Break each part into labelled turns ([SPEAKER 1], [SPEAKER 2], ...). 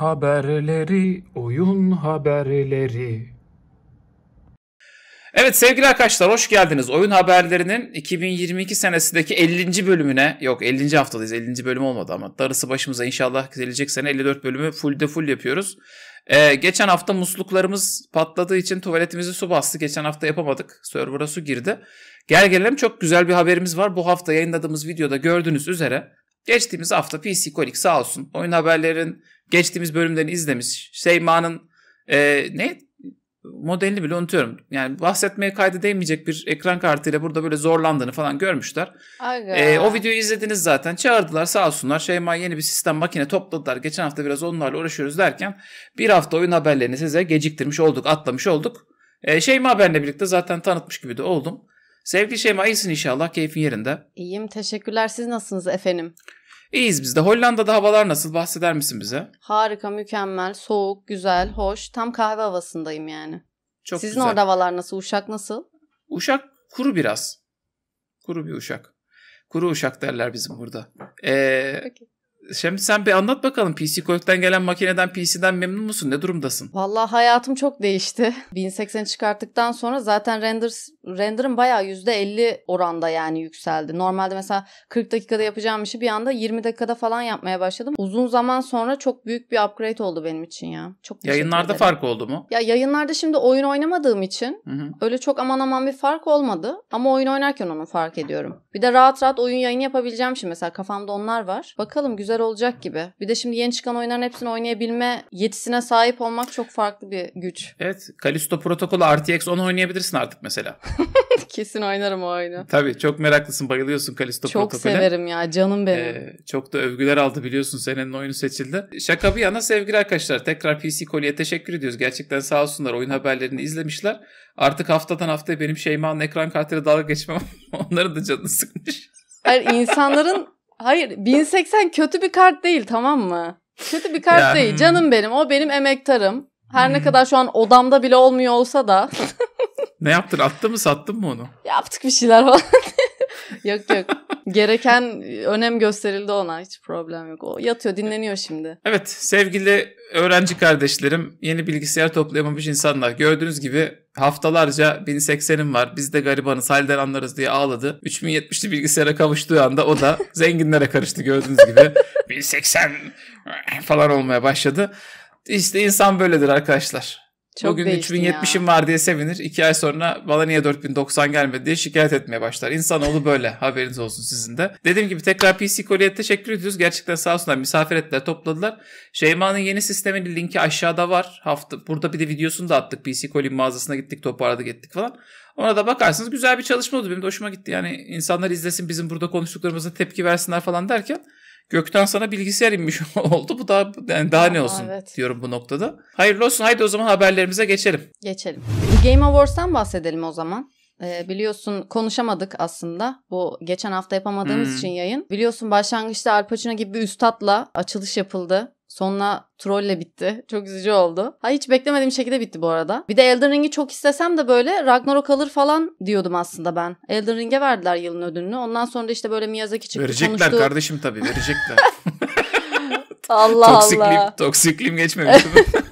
[SPEAKER 1] haberleri, oyun haberleri. Evet sevgili arkadaşlar hoş geldiniz. Oyun haberlerinin 2022 senesindeki 50. bölümüne, yok 50. haftadayız 50. bölüm olmadı ama darısı başımıza inşallah gelecek sene 54 bölümü full de full yapıyoruz. Ee, geçen hafta musluklarımız patladığı için tuvaletimizi su bastı. Geçen hafta yapamadık. Server'a su girdi. Gel gelelim çok güzel bir haberimiz var. Bu hafta yayınladığımız videoda gördüğünüz üzere Geçtiğimiz hafta PC Kolik sağ olsun oyun haberlerin geçtiğimiz bölümlerini izlemiş. Şeyma'nın e, ne modelini bile unutuyorum. Yani bahsetmeye kayda değmeyecek bir ekran kartıyla burada böyle zorlandığını falan görmüşler. E, o videoyu izlediniz zaten. Çağırdılar sağ olsunlar. Şeyma yeni bir sistem makine topladılar. Geçen hafta biraz onlarla uğraşıyoruz derken bir hafta oyun haberlerini size geciktirmiş olduk, atlamış olduk. E, Şeyma benle birlikte zaten tanıtmış gibi de oldum. Sevgili Şeyma iyisin inşallah keyfin yerinde. İyiyim teşekkürler
[SPEAKER 2] siz nasılsınız efendim?
[SPEAKER 1] İyiyiz biz de. Hollanda'da havalar nasıl? Bahseder misin bize?
[SPEAKER 2] Harika, mükemmel, soğuk, güzel, hoş. Tam kahve havasındayım yani. Çok Sizin güzel. orada havalar nasıl? Uşak nasıl?
[SPEAKER 1] Uşak kuru biraz. Kuru bir uşak. Kuru uşak derler bizim burada. Ee, Peki. Şimdi sen bir anlat bakalım PC Collect'ten gelen makineden PC'den memnun musun? Ne durumdasın?
[SPEAKER 2] Vallahi hayatım çok değişti. 1080 çıkarttıktan sonra zaten render render'ın bayağı %50 oranda yani yükseldi. Normalde mesela 40 dakikada yapacağım işi bir anda 20 dakikada falan yapmaya başladım. Uzun zaman sonra çok büyük bir upgrade oldu benim için ya. Çok Yayınlarda fark oldu mu? Ya yayınlarda şimdi oyun oynamadığım için Hı-hı. öyle çok aman aman bir fark olmadı ama oyun oynarken onu fark ediyorum. Bir de rahat rahat oyun yayını yapabileceğim şimdi mesela kafamda onlar var. Bakalım güzel güzel olacak gibi. Bir de şimdi yeni çıkan oyunların hepsini oynayabilme yetisine sahip olmak çok farklı bir
[SPEAKER 1] güç. Evet. Kalisto Protokol'u RTX 10 oynayabilirsin artık mesela.
[SPEAKER 2] Kesin oynarım o oyunu.
[SPEAKER 1] Tabii çok meraklısın bayılıyorsun Kalisto çok Protokol'e. Çok severim
[SPEAKER 2] ya canım benim. Ee,
[SPEAKER 1] çok da övgüler aldı biliyorsun senenin oyunu seçildi. Şaka bir yana sevgili arkadaşlar tekrar PC Koli'ye teşekkür ediyoruz. Gerçekten sağ olsunlar oyun haberlerini izlemişler. Artık haftadan haftaya benim Şeyma'nın ekran kartıyla dalga geçmem onların da canını sıkmış.
[SPEAKER 2] Hayır insanların Hayır 1080 kötü bir kart değil tamam mı? Kötü bir kart ya, değil. Hmm. Canım benim o benim emektarım. Her hmm. ne kadar şu an odamda bile olmuyor olsa da.
[SPEAKER 1] ne yaptın attın mı sattın mı onu?
[SPEAKER 2] Yaptık bir şeyler falan. yok yok. Gereken önem gösterildi ona hiç problem yok. O yatıyor dinleniyor şimdi.
[SPEAKER 1] Evet sevgili öğrenci kardeşlerim yeni bilgisayar toplayamamış insanlar gördüğünüz gibi haftalarca 1080'im var biz de garibanız halden anlarız diye ağladı. 3070'li bilgisayara kavuştuğu anda o da zenginlere karıştı gördüğünüz gibi. 1080 falan olmaya başladı. İşte insan böyledir arkadaşlar. Çok Bugün 3070'im ya. var diye sevinir. 2 ay sonra bana niye 4090 gelmedi diye şikayet etmeye başlar. İnsanoğlu böyle. Haberiniz olsun sizin de. Dediğim gibi tekrar PC Kolya'ya teşekkür ediyoruz. Gerçekten sağ olsunlar misafir ettiler, topladılar. Şeyma'nın yeni sisteminin linki aşağıda var. Hafta burada bir de videosunu da attık. PC Kolya'nın mağazasına gittik, toparladık ettik falan. Ona da bakarsınız güzel bir çalışma oldu. Benim de hoşuma gitti. Yani insanlar izlesin bizim burada konuştuklarımıza tepki versinler falan derken Gökten sana bilgisayar inmiş oldu. Bu daha yani daha Aa, ne olsun evet. diyorum bu noktada. Hayırlı olsun. Haydi o zaman haberlerimize geçelim. Geçelim.
[SPEAKER 2] Game Awards'tan bahsedelim o zaman. Ee, biliyorsun konuşamadık aslında. Bu geçen hafta yapamadığımız hmm. için yayın. Biliyorsun başlangıçta Al Pacino gibi bir üstatla açılış yapıldı. Sonuna trolle bitti. Çok üzücü oldu. Ha hiç beklemediğim şekilde bitti bu arada. Bir de Elden Ring'i çok istesem de böyle Ragnarok alır falan diyordum aslında ben. Elden Ring'e verdiler yılın ödülünü. Ondan sonra da işte böyle Miyazaki çıktı Verecekler konuştu. kardeşim
[SPEAKER 1] tabii verecekler.
[SPEAKER 2] Allah toksiklim, Allah.
[SPEAKER 1] Toksiklim geçmemiş.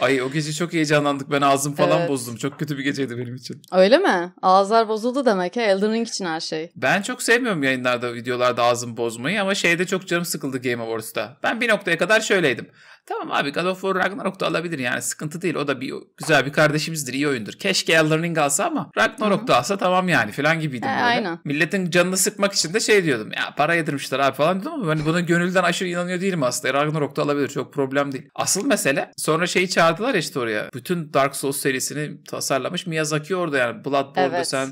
[SPEAKER 1] Ay o gece çok heyecanlandık. Ben ağzım falan evet. bozdum. Çok kötü bir geceydi benim için.
[SPEAKER 2] Öyle mi? Ağızlar bozuldu demek ya. Elden Ring için her şey.
[SPEAKER 1] Ben çok sevmiyorum yayınlarda, videolarda ağzım bozmayı ama şeyde çok canım sıkıldı Game Awards'ta. Ben bir noktaya kadar şöyleydim. Tamam abi God of War Ragnarok da alabilir yani sıkıntı değil. O da bir güzel bir kardeşimizdir iyi oyundur. Keşke Elden alsa ama Ragnarok hı da alsa tamam yani falan gibiydim. E, böyle. Aynen. Milletin canını sıkmak için de şey diyordum ya para yedirmişler abi falan dedim ama ben buna gönülden aşırı inanıyor değilim aslında. Ragnarok da alabilir çok problem değil. Asıl mesele sonra şeyi çağırdılar işte oraya. Bütün Dark Souls serisini tasarlamış Miyazaki orada yani Bloodborne'da evet. sen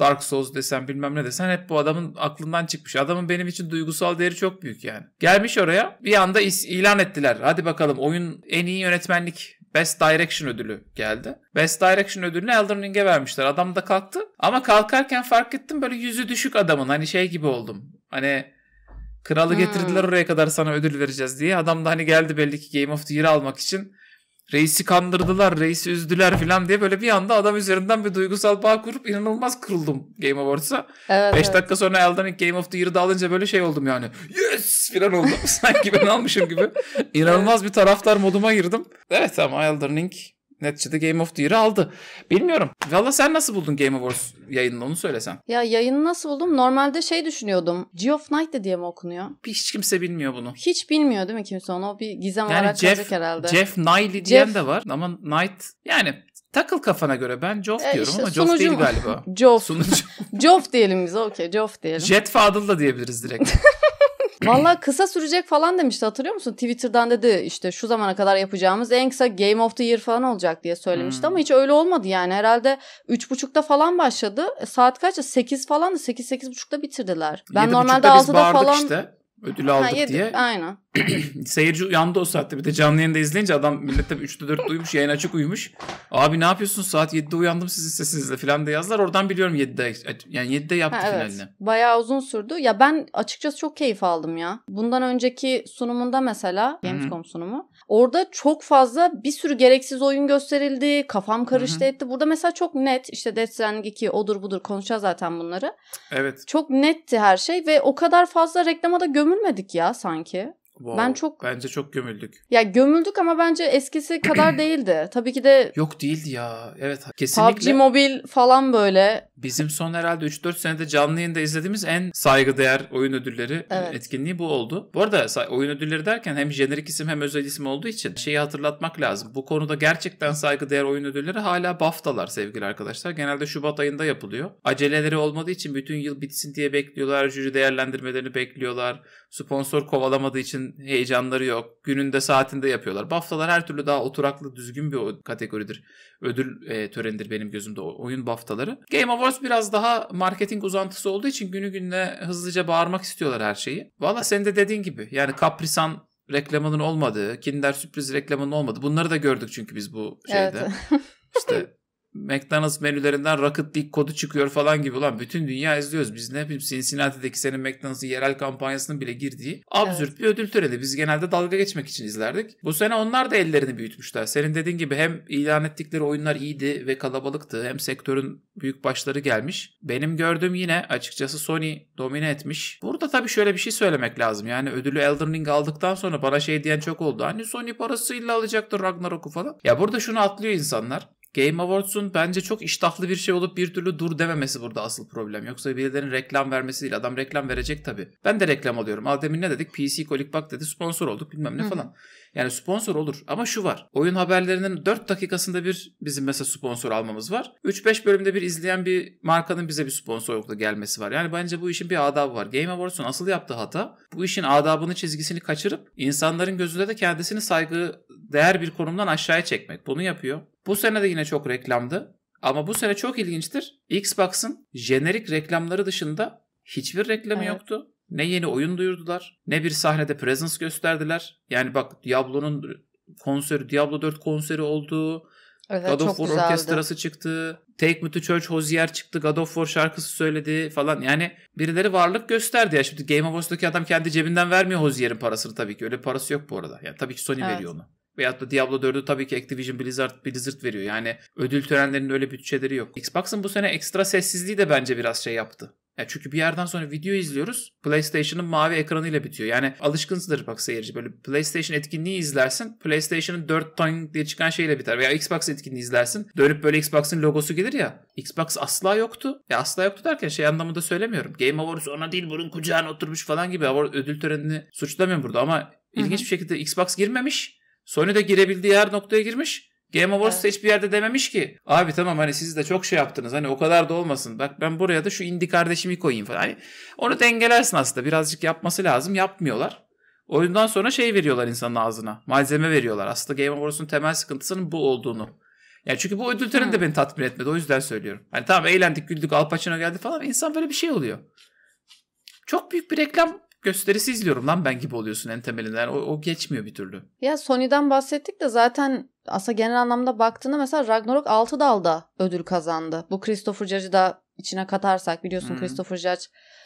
[SPEAKER 1] Dark Souls desen bilmem ne desen hep bu adamın aklından çıkmış. Adamın benim için duygusal değeri çok büyük yani. Gelmiş oraya bir anda ilan ettiler. Hadi bakalım oyun en iyi yönetmenlik Best Direction ödülü geldi. Best Direction ödülünü Elden Ring'e vermişler. Adam da kalktı. Ama kalkarken fark ettim böyle yüzü düşük adamın. Hani şey gibi oldum. Hani kralı hmm. getirdiler oraya kadar sana ödül vereceğiz diye. Adam da hani geldi belli ki Game of the Year almak için reisi kandırdılar, reisi üzdüler falan diye böyle bir anda adam üzerinden bir duygusal bağ kurup inanılmaz kırıldım Game Awards'a. 5 evet, Beş evet. dakika sonra Elden Ring Game of the Year'da alınca böyle şey oldum yani. Yes! falan oldum. Sanki ben almışım gibi. İnanılmaz bir taraftar moduma girdim. Evet ama Elden Ring neticede Game of the Year'ı aldı. Bilmiyorum. Valla sen nasıl buldun Game Awards yayınını onu söylesen.
[SPEAKER 2] Ya yayını nasıl buldum? Normalde şey düşünüyordum. Geoff Knight de diye mi okunuyor?
[SPEAKER 1] Hiç kimse bilmiyor bunu.
[SPEAKER 2] Hiç bilmiyor değil mi kimse onu? O bir gizem yani olarak Jeff, herhalde. Jeff Knightley Jeff... diyen de
[SPEAKER 1] var ama Knight yani Takıl kafana göre ben Joff e diyorum işte, ama Joff değil galiba.
[SPEAKER 2] Joff. Sunucu. Joff diyelim biz okey Joff
[SPEAKER 1] diyelim. Jet Fadıl da diyebiliriz direkt.
[SPEAKER 2] Valla kısa sürecek falan demişti hatırlıyor musun? Twitter'dan dedi işte şu zamana kadar yapacağımız en kısa Game of the Year falan olacak diye söylemişti hmm. ama hiç öyle olmadı yani. Herhalde 3.30'da falan başladı. E, saat kaçta? 8 falan da 8 8.30'da bitirdiler. Ben normalde 6'da falan işte
[SPEAKER 1] ödül aldık ha, yedik, diye. Aynen. Seyirci uyandı o saatte. Bir de canlı yayında izleyince adam millette tabii 3'te 4 duymuş. Yayın açık uyumuş. Abi ne yapıyorsun? Saat 7'de uyandım sizin sesinizle falan diye yazdılar. Oradan biliyorum 7'de. Yani 7'de yaptı ha, evet. finalini.
[SPEAKER 2] Bayağı uzun sürdü. Ya ben açıkçası çok keyif aldım ya. Bundan önceki sunumunda mesela Gamescom sunumu. Orada çok fazla bir sürü gereksiz oyun gösterildi. Kafam karıştı Hı-hı. etti. Burada mesela çok net işte Death Stranding 2 odur budur konuşacağız zaten bunları. Evet. Çok netti her şey ve o kadar fazla reklama gömülmedik ya sanki. Wow, ben çok
[SPEAKER 1] bence çok gömüldük.
[SPEAKER 2] Ya gömüldük ama bence eskisi kadar değildi. Tabii ki de
[SPEAKER 1] Yok değildi ya. Evet kesinlikle. PUBG
[SPEAKER 2] Mobile falan böyle.
[SPEAKER 1] Bizim son herhalde 3-4 senede canlı yayında izlediğimiz en saygıdeğer oyun ödülleri e, evet. etkinliği bu oldu. Bu arada oyun ödülleri derken hem jenerik isim hem özel isim olduğu için şeyi hatırlatmak lazım. Bu konuda gerçekten saygıdeğer oyun ödülleri hala BAFTA'lar sevgili arkadaşlar. Genelde Şubat ayında yapılıyor. Aceleleri olmadığı için bütün yıl bitsin diye bekliyorlar. Jüri değerlendirmelerini bekliyorlar. Sponsor kovalamadığı için heyecanları yok. Gününde saatinde yapıyorlar. Baftalar her türlü daha oturaklı düzgün bir kategoridir. Ödül e, törenidir benim gözümde oyun baftaları. Game Awards biraz daha marketing uzantısı olduğu için günü gününe hızlıca bağırmak istiyorlar her şeyi. Valla sen de dediğin gibi yani kaprisan reklamının olmadığı, Kinder sürpriz reklamının olmadığı bunları da gördük çünkü biz bu şeyde. Evet. işte McDonald's menülerinden Rocket League kodu çıkıyor falan gibi. Ulan bütün dünya izliyoruz. Biz ne yapayım? Cincinnati'deki senin McDonald's'ın yerel kampanyasının bile girdiği absürt evet. bir ödül töreni. Biz genelde dalga geçmek için izlerdik. Bu sene onlar da ellerini büyütmüşler. Senin dediğin gibi hem ilan ettikleri oyunlar iyiydi ve kalabalıktı. Hem sektörün büyük başları gelmiş. Benim gördüğüm yine açıkçası Sony domine etmiş. Burada tabii şöyle bir şey söylemek lazım. Yani ödülü Elden Ring aldıktan sonra bana şey diyen çok oldu. Hani Sony parasıyla alacaktır Ragnarok'u falan. Ya burada şunu atlıyor insanlar. Game Awards'un bence çok iştahlı bir şey olup bir türlü dur dememesi burada asıl problem. Yoksa birilerinin reklam vermesi değil. Adam reklam verecek tabii. Ben de reklam alıyorum. Adem'in ne dedik? PC Kolik Bak dedi sponsor olduk bilmem ne Hı-hı. falan. Yani sponsor olur ama şu var. Oyun haberlerinin 4 dakikasında bir bizim mesela sponsor almamız var. 3-5 bölümde bir izleyen bir markanın bize bir sponsorlukla gelmesi var. Yani bence bu işin bir adabı var. Game Awards'un asıl yaptığı hata bu işin adabını çizgisini kaçırıp insanların gözünde de kendisini saygı değer bir konumdan aşağıya çekmek. Bunu yapıyor. Bu sene de yine çok reklamdı. Ama bu sene çok ilginçtir. Xbox'ın jenerik reklamları dışında hiçbir reklamı evet. yoktu ne yeni oyun duyurdular ne bir sahnede presence gösterdiler. Yani bak Diablo'nun konseri Diablo 4 konseri oldu. Evet, God of War orkestrası çıktı. Take Me to Church Hozier çıktı. God of War şarkısı söyledi falan. Yani birileri varlık gösterdi ya. Şimdi Game of Thrones'daki adam kendi cebinden vermiyor Hozier'in parasını tabii ki. Öyle parası yok bu arada. Yani tabii ki Sony evet. veriyor onu. Veyahut da Diablo 4'ü tabii ki Activision Blizzard, Blizzard veriyor. Yani ödül törenlerinin öyle bütçeleri yok. Xbox'ın bu sene ekstra sessizliği de bence biraz şey yaptı. Ya çünkü bir yerden sonra video izliyoruz. PlayStation'ın mavi ekranıyla bitiyor. Yani alışkınsızdır bak seyirci. Böyle PlayStation etkinliği izlersin. PlayStation'ın 4 tane diye çıkan şeyle biter. Veya Xbox etkinliği izlersin. Dönüp böyle Xbox'ın logosu gelir ya. Xbox asla yoktu. Ya asla yoktu derken şey anlamında söylemiyorum. Game Awards ona değil bunun kucağına oturmuş falan gibi. Ödül törenini suçlamıyorum burada ama ilginç bir şekilde Xbox girmemiş. Sony de girebildiği her noktaya girmiş. Game Awards'ta evet. hiçbir yerde dememiş ki. Abi tamam hani siz de çok şey yaptınız. Hani o kadar da olmasın. Bak ben buraya da şu indi kardeşimi koyayım falan. Hani onu dengelersin aslında. Birazcık yapması lazım. Yapmıyorlar. Oyundan sonra şey veriyorlar insanın ağzına. Malzeme veriyorlar. Aslında Game Awards'un temel sıkıntısının bu olduğunu. Yani çünkü bu ödül töreni de hmm. beni tatmin etmedi. O yüzden söylüyorum. Hani tamam eğlendik, güldük, Al Pacino geldi falan. İnsan böyle bir şey oluyor. Çok büyük bir reklam gösterisi izliyorum lan ben gibi oluyorsun en temelinden. O, o geçmiyor bir türlü.
[SPEAKER 2] Ya Sony'den bahsettik de zaten aslında genel anlamda baktığında mesela Ragnarok 6 dalda ödül kazandı. Bu Christopher Judge'ı da içine katarsak biliyorsun hmm. Christopher Judge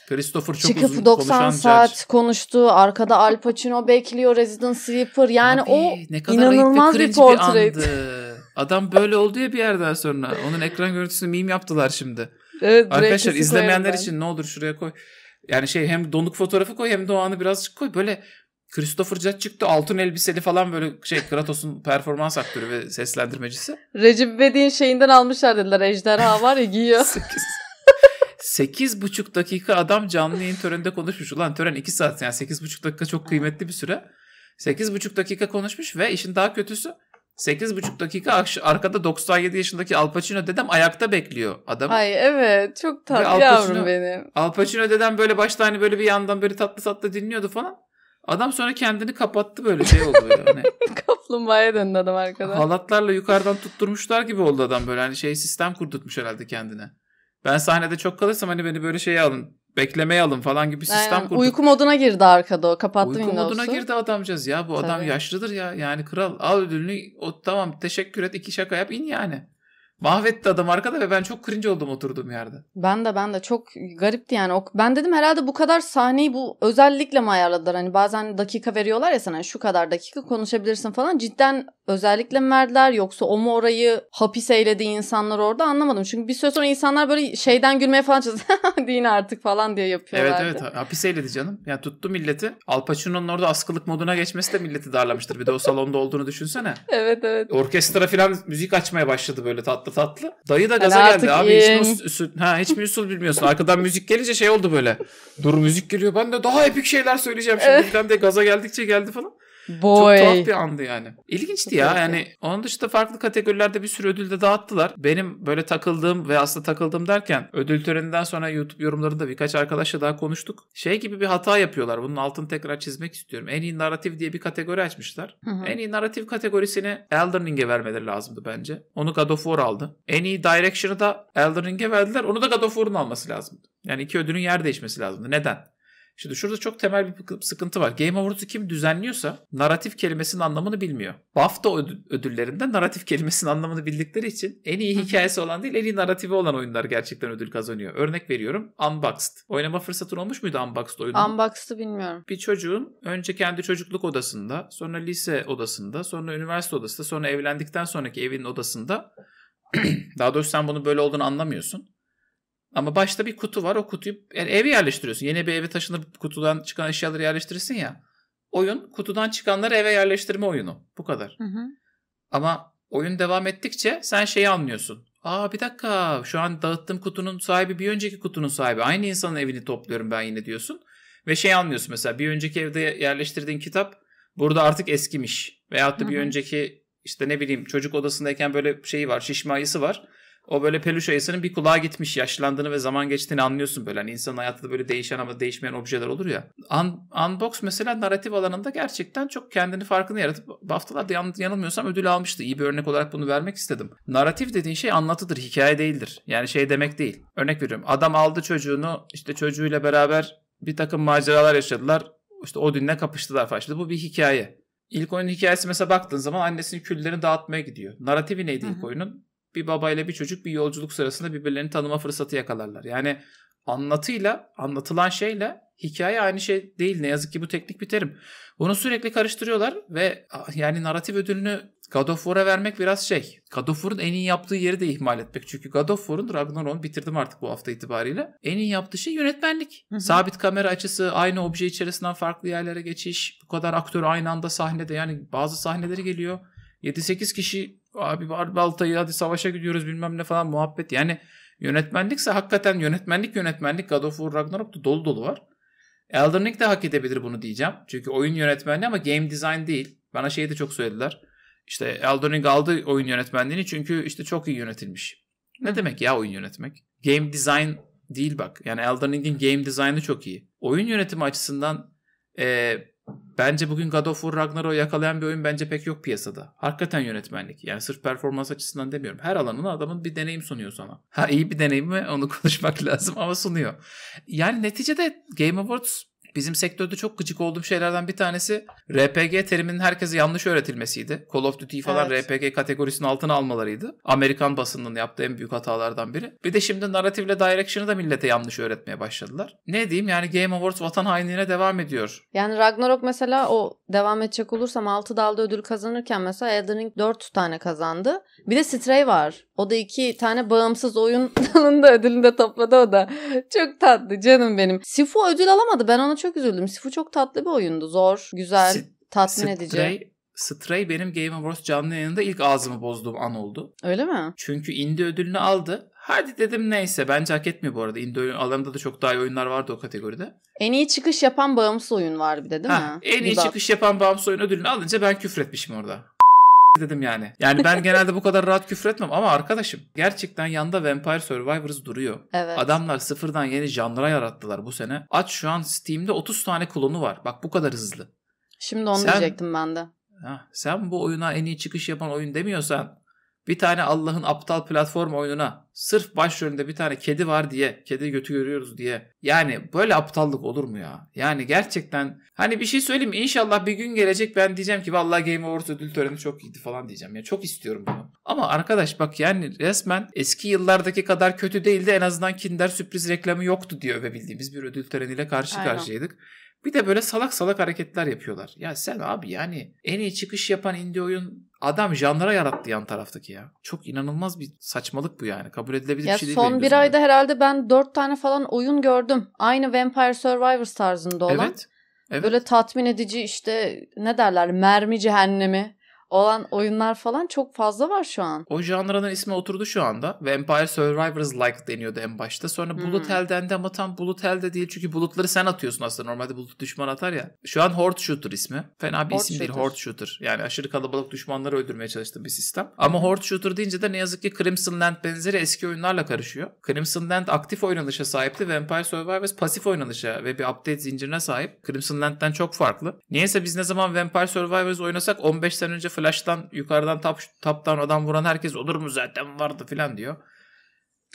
[SPEAKER 1] Christopher çok çıkıp uzun 90 saat judge.
[SPEAKER 2] konuştu. Arkada Al Pacino bekliyor Resident Sleeper. Yani Abi, o ne kadar inanılmaz bir portreydi.
[SPEAKER 1] Adam böyle oldu ya bir yerden sonra. Onun ekran görüntüsünü meme yaptılar şimdi. Evet, Arkadaşlar izlemeyenler için ne olur şuraya koy. Yani şey hem donuk fotoğrafı koy hem de o anı birazcık koy. Böyle Christopher Judge çıktı. Altın elbiseli falan böyle şey Kratos'un performans aktörü ve seslendirmecisi.
[SPEAKER 2] Recep İvedik'in şeyinden almışlar dediler. Ejderha var ya giyiyor.
[SPEAKER 1] 8. buçuk dakika adam canlı yayın töreninde konuşmuş. Ulan tören 2 saat yani 8 buçuk dakika çok kıymetli bir süre. 8 buçuk dakika konuşmuş ve işin daha kötüsü 8 buçuk dakika arkada 97 yaşındaki Al Pacino dedem ayakta bekliyor adam. Ay
[SPEAKER 2] evet çok tatlı Al yavrum benim.
[SPEAKER 1] Al Pacino dedem böyle başta hani böyle bir yandan böyle tatlı tatlı dinliyordu falan. Adam sonra kendini kapattı böyle şey oldu. Böyle hani.
[SPEAKER 2] Kaplumbağaya döndü adam arkadaş.
[SPEAKER 1] Halatlarla yukarıdan tutturmuşlar gibi oldu adam böyle. Hani şey sistem kurdurtmuş herhalde kendine. Ben sahnede çok kalırsam hani beni böyle şeye alın. Beklemeye alın falan gibi sistem kurdu. Uyku
[SPEAKER 2] moduna girdi arkada o. Kapattı Uyku Windows'u. moduna girdi
[SPEAKER 1] adamcağız ya. Bu Tabii. adam yaşlıdır ya. Yani kral al ödülünü o, tamam teşekkür et iki şaka yap in yani. Mahvetti adam arkada ve ben çok cringe oldum oturduğum yerde.
[SPEAKER 2] Ben de ben de çok garipti yani. Ben dedim herhalde bu kadar sahneyi bu özellikle mi ayarladılar? Hani bazen dakika veriyorlar ya sana şu kadar dakika konuşabilirsin falan. Cidden özellikle mi verdiler yoksa o mu orayı hapis eyledi insanlar orada anlamadım. Çünkü bir süre sonra insanlar böyle şeyden gülmeye falan çalışıyor. Din artık falan diye yapıyorlar. Evet evet
[SPEAKER 1] hapis eyledi canım. Yani tuttu milleti. Al Pacino'nun orada askılık moduna geçmesi de milleti darlamıştır. Bir de o salonda olduğunu düşünsene. evet evet. Orkestra falan müzik açmaya başladı böyle tatlı tatlı. Dayı da gaza geldi. Abi in. hiç, usul, ha, hiç usul bilmiyorsun. Arkadan müzik gelince şey oldu böyle. Dur müzik geliyor ben de daha epik şeyler söyleyeceğim şimdi. Evet. Falan diye gaza geldikçe geldi falan. Boy. Çok tuhaf bir andı yani. İlginçti ya yani. Onun dışında farklı kategorilerde bir sürü ödül de dağıttılar. Benim böyle takıldığım ve aslında takıldığım derken ödül töreninden sonra YouTube yorumlarında birkaç arkadaşla daha konuştuk. Şey gibi bir hata yapıyorlar. Bunun altını tekrar çizmek istiyorum. En iyi narratif diye bir kategori açmışlar. Hı hı. En iyi narratif kategorisini Elden Ring'e vermeleri lazımdı bence. Onu God of War aldı. En iyi Direction'ı da Elden Ring'e verdiler. Onu da God of War'un alması lazımdı. Yani iki ödülün yer değişmesi lazımdı. Neden? Şimdi şurada çok temel bir sıkıntı var. Game Awards'u kim düzenliyorsa narratif kelimesinin anlamını bilmiyor. BAFTA ödüllerinde narratif kelimesinin anlamını bildikleri için en iyi hikayesi olan değil en iyi narratifi olan oyunlar gerçekten ödül kazanıyor. Örnek veriyorum Unboxed. Oynama fırsatın olmuş muydu Unboxed oyunu?
[SPEAKER 2] Unboxed'ı bilmiyorum.
[SPEAKER 1] Bir çocuğun önce kendi çocukluk odasında, sonra lise odasında, sonra üniversite odasında, sonra evlendikten sonraki evin odasında daha doğrusu sen bunun böyle olduğunu anlamıyorsun. Ama başta bir kutu var. O kutuyu yani evi yerleştiriyorsun. Yeni bir eve taşınır, kutudan çıkan eşyaları yerleştirirsin ya. Oyun kutudan çıkanları eve yerleştirme oyunu. Bu kadar. Hı hı. Ama oyun devam ettikçe sen şeyi anlıyorsun. Aa bir dakika şu an dağıttığım kutunun sahibi bir önceki kutunun sahibi. Aynı insanın evini topluyorum ben yine diyorsun. Ve şey anlıyorsun mesela bir önceki evde yerleştirdiğin kitap burada artık eskimiş. Veyahut da bir Hı-hı. önceki işte ne bileyim çocuk odasındayken böyle şeyi var şişme ayısı var. O böyle peluş ayısının bir kulağa gitmiş. Yaşlandığını ve zaman geçtiğini anlıyorsun böyle. Hani insanın hayatında böyle değişen ama değişmeyen objeler olur ya. Un, Unbox mesela narratif alanında gerçekten çok kendini farkını yaratıp haftalarda yan, yanılmıyorsam ödül almıştı. İyi bir örnek olarak bunu vermek istedim. Narratif dediğin şey anlatıdır, hikaye değildir. Yani şey demek değil. Örnek veriyorum. Adam aldı çocuğunu işte çocuğuyla beraber bir takım maceralar yaşadılar. İşte Odin'le kapıştılar falan. Şimdi bu bir hikaye. İlk oyunun hikayesi mesela baktığın zaman annesinin küllerini dağıtmaya gidiyor. Narratifi neydi ilk oyunun? bir babayla bir çocuk bir yolculuk sırasında birbirlerini tanıma fırsatı yakalarlar. Yani anlatıyla, anlatılan şeyle hikaye aynı şey değil. Ne yazık ki bu teknik bir terim. Bunu sürekli karıştırıyorlar ve yani narratif ödülünü God of War'a vermek biraz şey. God of War'un en iyi yaptığı yeri de ihmal etmek. Çünkü God of War'un Ragnarok'u bitirdim artık bu hafta itibariyle. En iyi yaptığı şey yönetmenlik. Sabit kamera açısı, aynı obje içerisinden farklı yerlere geçiş, bu kadar aktör aynı anda sahnede yani bazı sahneleri geliyor. 7-8 kişi abi var baltayı hadi savaşa gidiyoruz bilmem ne falan muhabbet. Yani yönetmenlikse hakikaten yönetmenlik yönetmenlik God of War Ragnarok'ta dolu dolu var. Elden Ring de hak edebilir bunu diyeceğim. Çünkü oyun yönetmenliği ama game design değil. Bana şeyi de çok söylediler. İşte Elden Ring aldı oyun yönetmenliğini çünkü işte çok iyi yönetilmiş. Ne demek ya oyun yönetmek? Game design değil bak. Yani Elden Ring'in game design'ı çok iyi. Oyun yönetimi açısından e, Bence bugün God of War Ragnarok'u yakalayan bir oyun bence pek yok piyasada. Hakikaten yönetmenlik. Yani sırf performans açısından demiyorum. Her alanın adamın bir deneyim sunuyor sana. Ha iyi bir deneyim mi onu konuşmak lazım ama sunuyor. Yani neticede Game Awards bizim sektörde çok gıcık olduğum şeylerden bir tanesi RPG teriminin herkese yanlış öğretilmesiydi. Call of Duty falan evet. RPG kategorisinin altına almalarıydı. Amerikan basınının yaptığı en büyük hatalardan biri. Bir de şimdi narratifle direction'ı da millete yanlış öğretmeye başladılar. Ne diyeyim yani Game Awards vatan hainliğine devam ediyor.
[SPEAKER 2] Yani Ragnarok mesela o devam edecek olursam 6 dalda ödül kazanırken mesela Elden Ring 4 tane kazandı. Bir de Stray var. O da iki tane bağımsız oyun dalında ödülünde topladı o da. Çok tatlı canım benim. Sifu ödül alamadı. Ben ona çok çok üzüldüm. Sifu çok tatlı bir oyundu. Zor, güzel, S- tatmin Stray, edici.
[SPEAKER 1] Stray benim Game Awards canlı yayında ilk ağzımı bozduğum an oldu. Öyle mi? Çünkü indie ödülünü aldı. Hadi dedim neyse bence hak etmiyor bu arada. İndi oyun alanında da çok daha iyi oyunlar vardı o kategoride.
[SPEAKER 2] En iyi çıkış yapan bağımsız oyun var bir de değil ha, mi? En iyi Gibi
[SPEAKER 1] çıkış yapan bağımsız oyun ödülünü alınca ben küfür etmişim orada dedim yani. Yani ben genelde bu kadar rahat küfür etmem ama arkadaşım gerçekten yanda Vampire Survivors duruyor. Evet. Adamlar sıfırdan yeni janra yarattılar bu sene. Aç şu an Steam'de 30 tane klonu var. Bak bu kadar hızlı.
[SPEAKER 2] Şimdi onu sen, diyecektim ben de.
[SPEAKER 1] Ha, sen bu oyuna en iyi çıkış yapan oyun demiyorsan bir tane Allah'ın aptal platform oyununa sırf başrolünde bir tane kedi var diye, kedi götü görüyoruz diye. Yani böyle aptallık olur mu ya? Yani gerçekten hani bir şey söyleyeyim inşallah bir gün gelecek ben diyeceğim ki vallahi Game Awards ödül töreni çok iyiydi falan diyeceğim. Ya çok istiyorum bunu. Ama arkadaş bak yani resmen eski yıllardaki kadar kötü değildi. En azından Kinder sürpriz reklamı yoktu diyor ve bildiğimiz bir ödül töreniyle karşı Aynen. karşıyaydık. Bir de böyle salak salak hareketler yapıyorlar. Ya sen abi yani en iyi çıkış yapan indie oyun Adam janlara yarattı yan taraftaki ya. Çok inanılmaz bir saçmalık bu yani. Kabul edilebilir ya bir şey değil. Son bir gözümde. ayda herhalde
[SPEAKER 2] ben dört tane falan oyun gördüm. Aynı Vampire Survivors tarzında olan. Evet. Evet. Böyle tatmin edici işte ne derler mermi cehennemi olan oyunlar falan çok fazla var şu an.
[SPEAKER 1] O janranın ismi oturdu şu anda Vampire Survivors like deniyordu en başta. Sonra Bullet hmm. Hell dendi ama tam Bullet Hell de değil çünkü bulutları sen atıyorsun aslında. Normalde bulut düşman atar ya. Şu an Horde Shooter ismi. Fena bir Horde isim Shooter. değil Horde Shooter. Yani aşırı kalabalık düşmanları öldürmeye çalıştığım bir sistem. Ama Horde Shooter deyince de ne yazık ki Crimson Land benzeri eski oyunlarla karışıyor. Crimson Land aktif oynanışa sahipti Vampire Survivors pasif oynanışa ve bir update zincirine sahip. Crimson Land'den çok farklı. Niyeyse biz ne zaman Vampire Survivors oynasak 15 sene önce falan flash'tan yukarıdan tap, taptan adam vuran herkes olur mu zaten vardı filan diyor.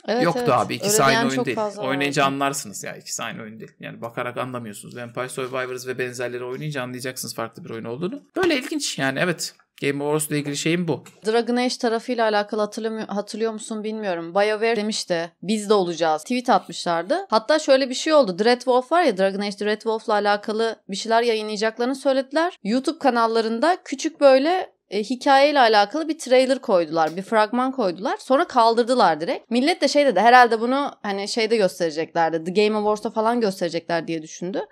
[SPEAKER 2] Evet, Yoktu evet. abi ikisi Öyle aynı oyun değil. Oynayınca
[SPEAKER 1] vardı. anlarsınız ya ikisi aynı oyun değil. Yani bakarak anlamıyorsunuz. Vampire Survivors ve benzerleri oynayınca anlayacaksınız farklı bir oyun olduğunu. Böyle ilginç yani evet. Game of ile ilgili şeyim bu.
[SPEAKER 2] Dragon Age tarafıyla alakalı hatırlamıyor, hatırlıyor musun bilmiyorum. BioWare demişti biz de olacağız. Tweet atmışlardı. Hatta şöyle bir şey oldu. Dreadwolf var ya Dragon Age Dreadwolf'la alakalı bir şeyler yayınlayacaklarını söylediler. YouTube kanallarında küçük böyle e, hikayeyle alakalı bir trailer koydular, bir fragman koydular. Sonra kaldırdılar direkt. Millet de şey dedi herhalde bunu hani şeyde göstereceklerdi. The Game Awards'ta falan gösterecekler diye düşündü.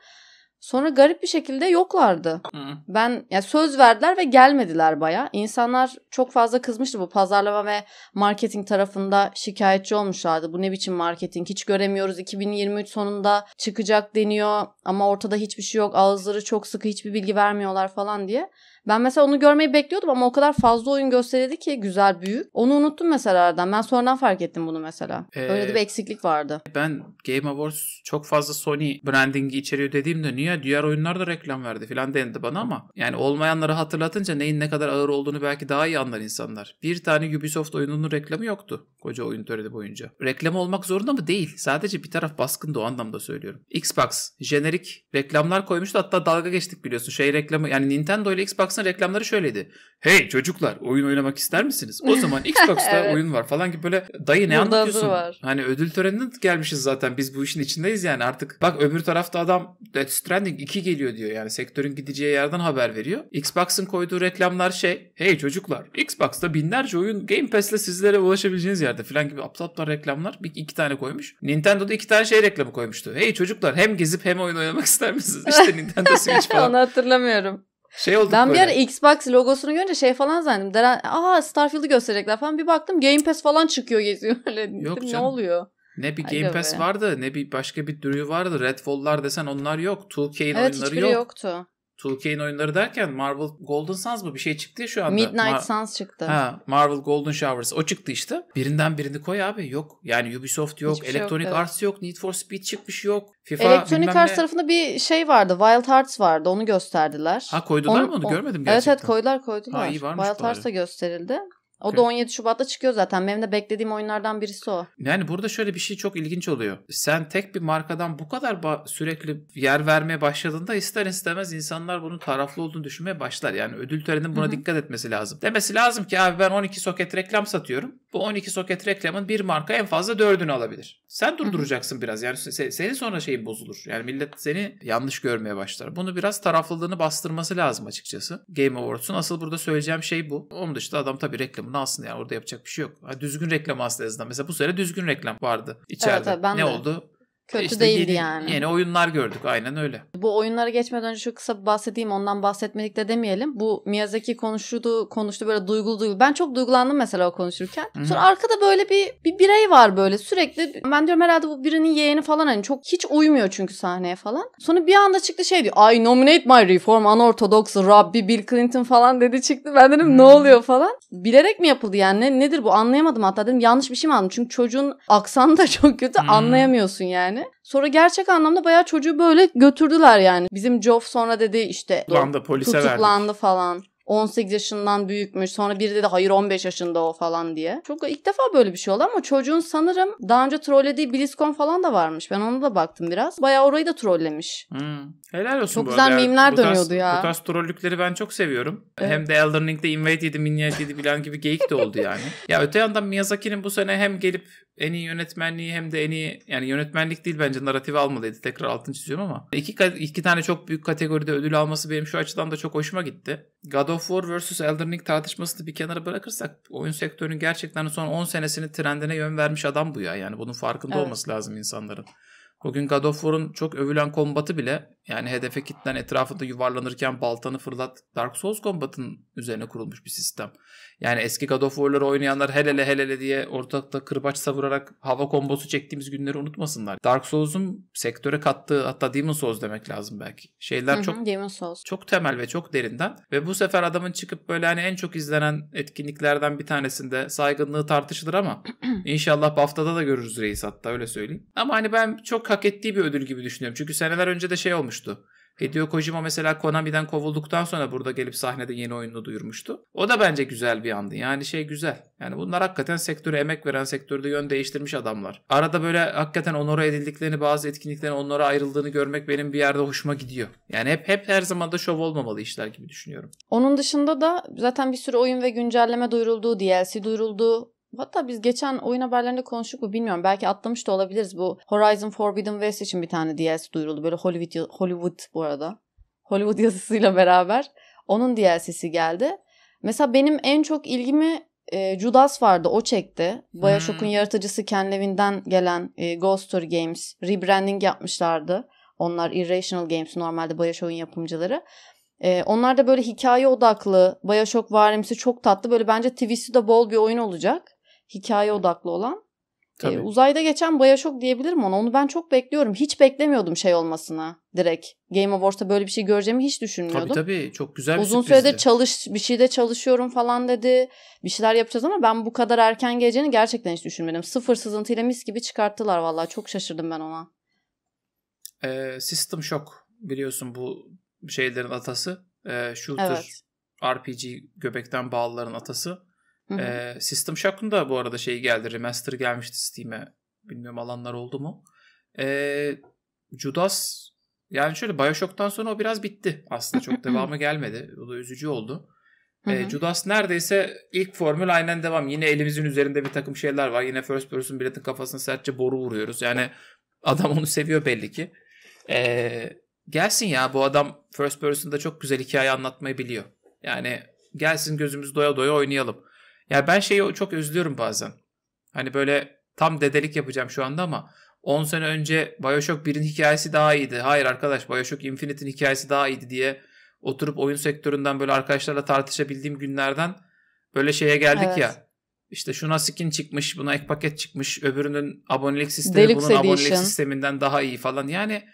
[SPEAKER 2] Sonra garip bir şekilde yoklardı. Ben ya yani söz verdiler ve gelmediler baya. İnsanlar çok fazla kızmıştı bu pazarlama ve marketing tarafında şikayetçi olmuşlardı. Bu ne biçim marketing hiç göremiyoruz. 2023 sonunda çıkacak deniyor ama ortada hiçbir şey yok. Ağızları çok sıkı hiçbir bilgi vermiyorlar falan diye. Ben mesela onu görmeyi bekliyordum ama o kadar fazla oyun gösterildi ki güzel büyük. Onu unuttum mesela aradan. Ben sonradan fark ettim bunu mesela. Ee, Öyle de bir ee, eksiklik vardı.
[SPEAKER 1] Ben Game Awards çok fazla Sony brandingi içeriyor dediğimde niye diğer oyunlar da reklam verdi falan dendi bana ama yani olmayanları hatırlatınca neyin ne kadar ağır olduğunu belki daha iyi anlar insanlar. Bir tane Ubisoft oyununun reklamı yoktu koca oyun töreni boyunca. Reklam olmak zorunda mı? Değil. Sadece bir taraf baskındı o anlamda söylüyorum. Xbox jenerik reklamlar koymuştu hatta dalga geçtik biliyorsun. Şey reklamı yani Nintendo ile Xbox aslında reklamları şöyleydi. Hey çocuklar oyun oynamak ister misiniz? O zaman Xbox'ta evet. oyun var falan gibi böyle dayı ne Burada anlatıyorsun? Var. Hani ödül törenine gelmişiz zaten biz bu işin içindeyiz yani artık. Bak öbür tarafta adam Death Stranding 2 geliyor diyor yani sektörün gideceği yerden haber veriyor. Xbox'ın koyduğu reklamlar şey hey çocuklar Xbox'ta binlerce oyun Game Pass'le sizlere ulaşabileceğiniz yerde falan gibi aptal aptal reklamlar bir iki tane koymuş. Nintendo'da iki tane şey reklamı koymuştu. Hey çocuklar hem gezip hem oyun oynamak ister misiniz? İşte Nintendo Switch falan. Onu
[SPEAKER 2] hatırlamıyorum.
[SPEAKER 1] Şey olduk ben böyle. bir ara
[SPEAKER 2] Xbox logosunu görünce şey falan zannettim. Deren, aha Starfield'ı gösterecekler falan. Bir baktım Game Pass falan çıkıyor geziyor. Öyle Yok canım. ne oluyor?
[SPEAKER 1] Ne bir Game Hadi Pass be. vardı ne bir başka bir dürü vardı. Redfall'lar desen onlar yok. 2K'in evet, oyunları yok. Evet hiçbiri yoktu. 2K'in oyunları derken Marvel Golden Suns mı bir şey çıktı ya şu anda. Midnight Ma- Suns
[SPEAKER 2] çıktı. Ha,
[SPEAKER 1] Marvel Golden Showers o çıktı işte. Birinden birini koy abi yok. Yani Ubisoft yok, Hiçbir Electronic şey yok, Arts evet. yok, Need for Speed çıkmış yok. FIFA Electronic Arts ne. tarafında
[SPEAKER 2] bir şey vardı. Wild Hearts vardı. Onu gösterdiler. Ha koydular onu, mı onu? Görmedim gerçekten. Evet evet koydular koydular. Ha, iyi varmış Wild Hearts da gösterildi. O da 17 Şubat'ta çıkıyor zaten. Benim de beklediğim oyunlardan birisi o.
[SPEAKER 1] Yani burada şöyle bir şey çok ilginç oluyor. Sen tek bir markadan bu kadar ba- sürekli yer vermeye başladığında ister istemez insanlar bunun taraflı olduğunu düşünmeye başlar. Yani ödül töreninin buna Hı-hı. dikkat etmesi lazım. Demesi lazım ki abi ben 12 soket reklam satıyorum. Bu 12 soket reklamın bir marka en fazla 4'ünü alabilir. Sen durduracaksın Hı-hı. biraz. Yani se- senin sonra şeyin bozulur. Yani millet seni yanlış görmeye başlar. Bunu biraz taraflılığını bastırması lazım açıkçası. Game Awards'un asıl burada söyleyeceğim şey bu. Onun dışında adam tabii reklam reklamını aslında yani orada yapacak bir şey yok. Ha, düzgün reklam aslında Mesela bu sene düzgün reklam vardı içeride. Evet, evet, ben ne de. oldu? E, kötü işte değildi yeni, yani. Yeni oyunlar gördük aynen öyle.
[SPEAKER 2] Bu oyunlara geçmeden önce şu kısa bahsedeyim ondan bahsetmedik de demeyelim. Bu Miyazaki konuştu konuştu böyle duygulu duygulu. Ben çok duygulandım mesela o konuşurken. Hı-hı. Sonra arkada böyle bir bir birey var böyle sürekli. Ben diyorum herhalde bu birinin yeğeni falan hani çok hiç uymuyor çünkü sahneye falan. Sonra bir anda çıktı şey diyor. I nominate my reform unorthodox Rabbi Bill Clinton falan dedi çıktı. Ben dedim Hı-hı. ne oluyor falan. Bilerek mi yapıldı yani ne, nedir bu anlayamadım hatta dedim yanlış bir şey mi anladım. Çünkü çocuğun aksanı da çok kötü Hı-hı. anlayamıyorsun yani yani. Sonra gerçek anlamda bayağı çocuğu böyle götürdüler yani. Bizim Joff sonra dedi işte Tutuklandı, polise tutuklandı verdik. falan. 18 yaşından büyükmüş. Sonra biri dedi hayır 15 yaşında o falan diye. Çok ilk defa böyle bir şey oldu ama çocuğun sanırım daha önce trollediği BlizzCon falan da varmış. Ben ona da baktım biraz. Bayağı orayı da
[SPEAKER 1] trollemiş. Hmm. Helal olsun çok güzel mimler dönüyordu ya. Bu tarz trollükleri ben çok seviyorum. Evet. Hem de Elden Ring'de invade yedi, minyat yedi bilen gibi geyik de oldu yani. ya öte yandan Miyazaki'nin bu sene hem gelip en iyi yönetmenliği hem de en iyi yani yönetmenlik değil bence narratifi almalıydı. Tekrar altını çiziyorum ama. iki, iki tane çok büyük kategoride ödül alması benim şu açıdan da çok hoşuma gitti. God of War vs Elden Ring tartışmasını bir kenara bırakırsak oyun sektörünün gerçekten son 10 senesini trendine yön vermiş adam bu ya. Yani bunun farkında evet. olması lazım insanların. Bugün God of War'un çok övülen kombatı bile yani hedefe kilitlen etrafında yuvarlanırken baltanı fırlat Dark Souls kombatının üzerine kurulmuş bir sistem. Yani eski God of War'ları oynayanlar helele helele diye ortalıkta kırbaç savurarak hava kombosu çektiğimiz günleri unutmasınlar. Dark Souls'un sektöre kattığı hatta Demon Souls demek lazım belki. Şeyler çok Demon Souls. çok temel ve çok derinden ve bu sefer adamın çıkıp böyle hani en çok izlenen etkinliklerden bir tanesinde saygınlığı tartışılır ama inşallah haftada da görürüz reis hatta öyle söyleyeyim. Ama hani ben çok hak ettiği bir ödül gibi düşünüyorum. Çünkü seneler önce de şey olmuştu. Hideo Kojima mesela Konami'den kovulduktan sonra burada gelip sahnede yeni oyununu duyurmuştu. O da bence güzel bir andı. Yani şey güzel. Yani bunlar hakikaten sektöre emek veren, sektörde yön değiştirmiş adamlar. Arada böyle hakikaten onora edildiklerini, bazı etkinliklerin onlara ayrıldığını görmek benim bir yerde hoşuma gidiyor. Yani hep hep her zaman da şov olmamalı işler gibi düşünüyorum.
[SPEAKER 2] Onun dışında da zaten bir sürü oyun ve güncelleme duyuruldu, DLC duyuruldu. Hatta biz geçen oyun haberlerinde konuştuk mu bilmiyorum. Belki atlamış da olabiliriz. Bu Horizon Forbidden West için bir tane DLC duyuruldu. Böyle Hollywood, Hollywood bu arada. Hollywood yazısıyla beraber. Onun DLC'si geldi. Mesela benim en çok ilgimi e, Judas vardı. O çekti. Bioshock'un hmm. yaratıcısı Ken gelen e, Ghoster Games. Rebranding yapmışlardı. Onlar Irrational Games normalde Bioshock'un yapımcıları. E, onlar da böyle hikaye odaklı, Bioshock varimsi çok tatlı. Böyle bence twist'i de bol bir oyun olacak hikaye odaklı olan. E, tabii. E, uzayda geçen Baya Şok diyebilirim ona. Onu ben çok bekliyorum. Hiç beklemiyordum şey olmasına direkt. Game Awards'ta böyle bir şey göreceğimi hiç düşünmüyordum. Tabii tabii
[SPEAKER 1] çok güzel bir Uzun sürprizdi. süredir
[SPEAKER 2] çalış bir şeyde çalışıyorum falan dedi. Bir şeyler yapacağız ama ben bu kadar erken geleceğini gerçekten hiç düşünmedim. Sıfır sızıntıyla mis gibi çıkarttılar vallahi. Çok şaşırdım ben ona.
[SPEAKER 1] Ee, System Shock biliyorsun bu şeylerin atası. Ee, shooter evet. RPG göbekten bağlıların atası. Ee, System Shock'un da bu arada şey geldi. Remaster gelmişti Steam'e. Bilmiyorum alanlar oldu mu. Ee, Judas yani şöyle Bioshock'tan sonra o biraz bitti. Aslında çok devamı gelmedi. O da üzücü oldu. Ee, Judas neredeyse ilk formül aynen devam. Yine elimizin üzerinde bir takım şeyler var. Yine first person biletin kafasına sertçe boru vuruyoruz. Yani adam onu seviyor belli ki. Ee, gelsin ya bu adam first person'da çok güzel hikaye anlatmayı biliyor. Yani gelsin gözümüz doya doya oynayalım. Yani ben şeyi çok özlüyorum bazen. Hani böyle tam dedelik yapacağım şu anda ama 10 sene önce Bioshock 1'in hikayesi daha iyiydi. Hayır arkadaş Bioshock Infinite'in hikayesi daha iyiydi diye oturup oyun sektöründen böyle arkadaşlarla tartışabildiğim günlerden böyle şeye geldik evet. ya. İşte şuna skin çıkmış, buna ek paket çıkmış, öbürünün abonelik sistemi Deluxe bunun Edition. abonelik sisteminden daha iyi falan. Yani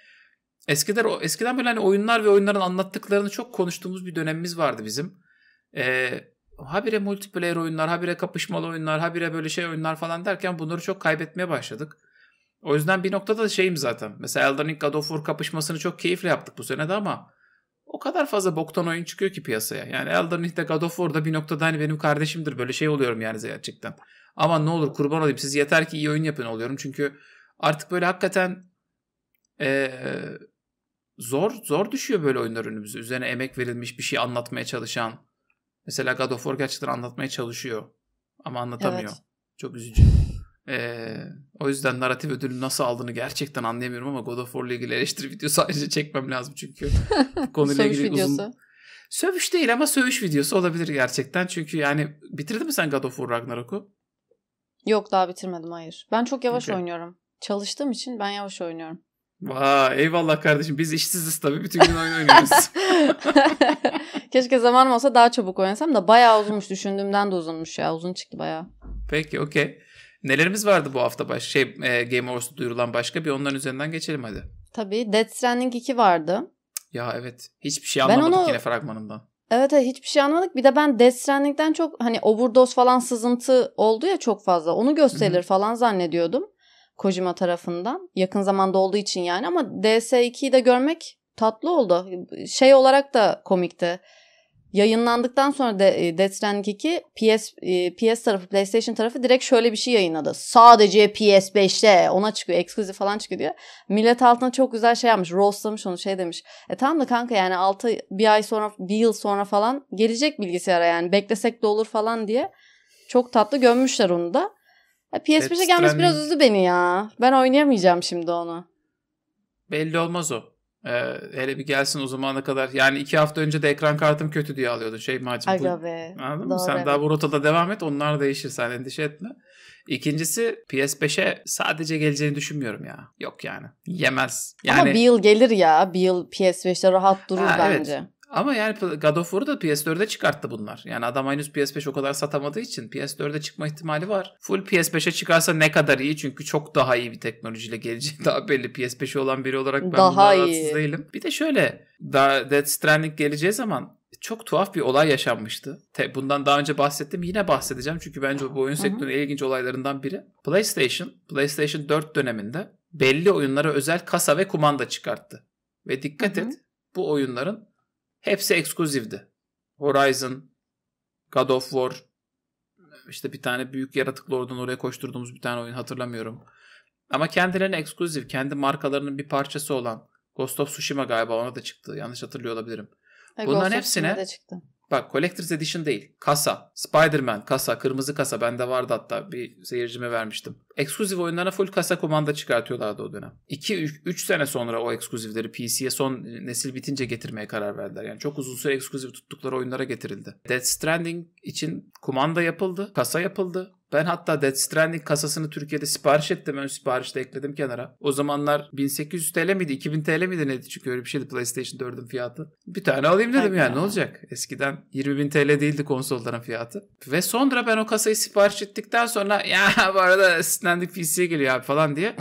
[SPEAKER 1] eskiden eskiden böyle hani oyunlar ve oyunların anlattıklarını çok konuştuğumuz bir dönemimiz vardı bizim. Ee, habire multiplayer oyunlar, habire kapışmalı oyunlar, habire böyle şey oyunlar falan derken bunları çok kaybetmeye başladık. O yüzden bir noktada da şeyim zaten. Mesela Elden Ring God of War kapışmasını çok keyifle yaptık bu sene de ama o kadar fazla boktan oyun çıkıyor ki piyasaya. Yani Elden Ring'de God of War'da bir noktada hani benim kardeşimdir böyle şey oluyorum yani gerçekten. Ama ne olur kurban olayım siz yeter ki iyi oyun yapın oluyorum. Çünkü artık böyle hakikaten ee, zor zor düşüyor böyle oyunlar önümüze. Üzerine emek verilmiş bir şey anlatmaya çalışan Mesela God of War gerçekten anlatmaya çalışıyor. Ama anlatamıyor. Evet. Çok üzücü. Ee, o yüzden narratif ödülünü nasıl aldığını gerçekten anlayamıyorum ama God of War'la ilgili eleştiri videosu sadece çekmem lazım çünkü. konuyla ilgili videosu. uzun... Sövüş değil ama sövüş videosu olabilir gerçekten. Çünkü yani bitirdin mi sen God of War Ragnarok'u?
[SPEAKER 2] Yok daha bitirmedim hayır. Ben çok yavaş okay. oynuyorum. Çalıştığım için ben yavaş oynuyorum.
[SPEAKER 1] Vay eyvallah kardeşim biz işsiziz tabii bütün gün oyun oynuyoruz.
[SPEAKER 2] Keşke zamanım olsa daha çabuk oynasam da bayağı uzunmuş düşündüğümden de uzunmuş ya uzun çıktı bayağı.
[SPEAKER 1] Peki okey. Nelerimiz vardı bu hafta baş şey e, Game Awards'da duyurulan başka bir onların üzerinden geçelim hadi.
[SPEAKER 2] Tabii Death Stranding 2 vardı.
[SPEAKER 1] Ya evet hiçbir şey anlamadık ben onu... yine fragmanından.
[SPEAKER 2] Evet evet hiçbir şey anlamadık. Bir de ben Death Stranding'den çok hani overdose falan sızıntı oldu ya çok fazla. Onu gösterir Hı-hı. falan zannediyordum. Kojima tarafından. Yakın zamanda olduğu için yani ama DS2'yi de görmek tatlı oldu. Şey olarak da komikti. Yayınlandıktan sonra de, e, Death Stranding 2 PS, e, PS tarafı, PlayStation tarafı direkt şöyle bir şey yayınladı. Sadece PS5'te ona çıkıyor, ekskluzif falan çıkıyor diye. Millet altına çok güzel şey yapmış, roastlamış onu şey demiş. E tamam da kanka yani 6, bir ay sonra, bir yıl sonra falan gelecek bilgisayara yani beklesek de olur falan diye. Çok tatlı gömmüşler onu da. PS5'e gelmesi biraz üzdü beni ya. Ben oynayamayacağım şimdi onu.
[SPEAKER 1] Belli olmaz o. Ee, hele bir gelsin o zamana kadar. Yani iki hafta önce de ekran kartım kötü diye alıyordu şey macun. Aga Anladın Doğru. mı? Sen daha bu rotada devam et. Onlar değişir. Sen endişe etme. İkincisi PS5'e sadece geleceğini düşünmüyorum ya. Yok yani. Yemez. Yani... Ama bir
[SPEAKER 2] yıl gelir ya. Bir yıl PS5'te rahat durur ha, bence. Evet.
[SPEAKER 1] Ama yani God of War'u da ps 4de çıkarttı bunlar. Yani adam henüz PS5 o kadar satamadığı için ps 4de çıkma ihtimali var. Full PS5'e çıkarsa ne kadar iyi çünkü çok daha iyi bir teknolojiyle geleceği daha belli. PS5'i olan biri olarak ben daha rahatsız değilim. Bir de şöyle daha Death Stranding geleceği zaman çok tuhaf bir olay yaşanmıştı. bundan daha önce bahsettim. Yine bahsedeceğim çünkü bence bu oyun sektörünün ilginç olaylarından biri. PlayStation, PlayStation 4 döneminde belli oyunlara özel kasa ve kumanda çıkarttı. Ve dikkat Hı-hı. et bu oyunların Hepsi ekskluzivdi. Horizon, God of War, işte bir tane büyük yaratıklı oradan oraya koşturduğumuz bir tane oyun hatırlamıyorum. Ama kendilerine ekskluzif, kendi markalarının bir parçası olan Ghost of Tsushima galiba ona da çıktı. Yanlış hatırlıyor olabilirim. Bunların Ghost hepsine çıktı. Bak Collector's Edition değil. Kasa. Spider-Man kasa. Kırmızı kasa. Bende vardı hatta. Bir seyircime vermiştim. Ekskluzif oyunlarına full kasa komanda çıkartıyorlardı o dönem. 2-3 sene sonra o ekskluzivleri PC'ye son nesil bitince getirmeye karar verdiler. Yani çok uzun süre ekskluzif tuttukları oyunlara getirildi. Death Stranding için kumanda yapıldı. Kasa yapıldı. Ben hatta Death Stranding kasasını Türkiye'de sipariş ettim. Ön siparişte ekledim kenara. O zamanlar 1800 TL miydi? 2000 TL miydi neydi? Çünkü öyle bir şeydi PlayStation 4'ün fiyatı. Bir tane alayım dedim yani ne olacak? Eskiden 20.000 TL değildi konsolların fiyatı. Ve sonra ben o kasayı sipariş ettikten sonra ya bu arada Stranding PC'ye geliyor abi falan diye.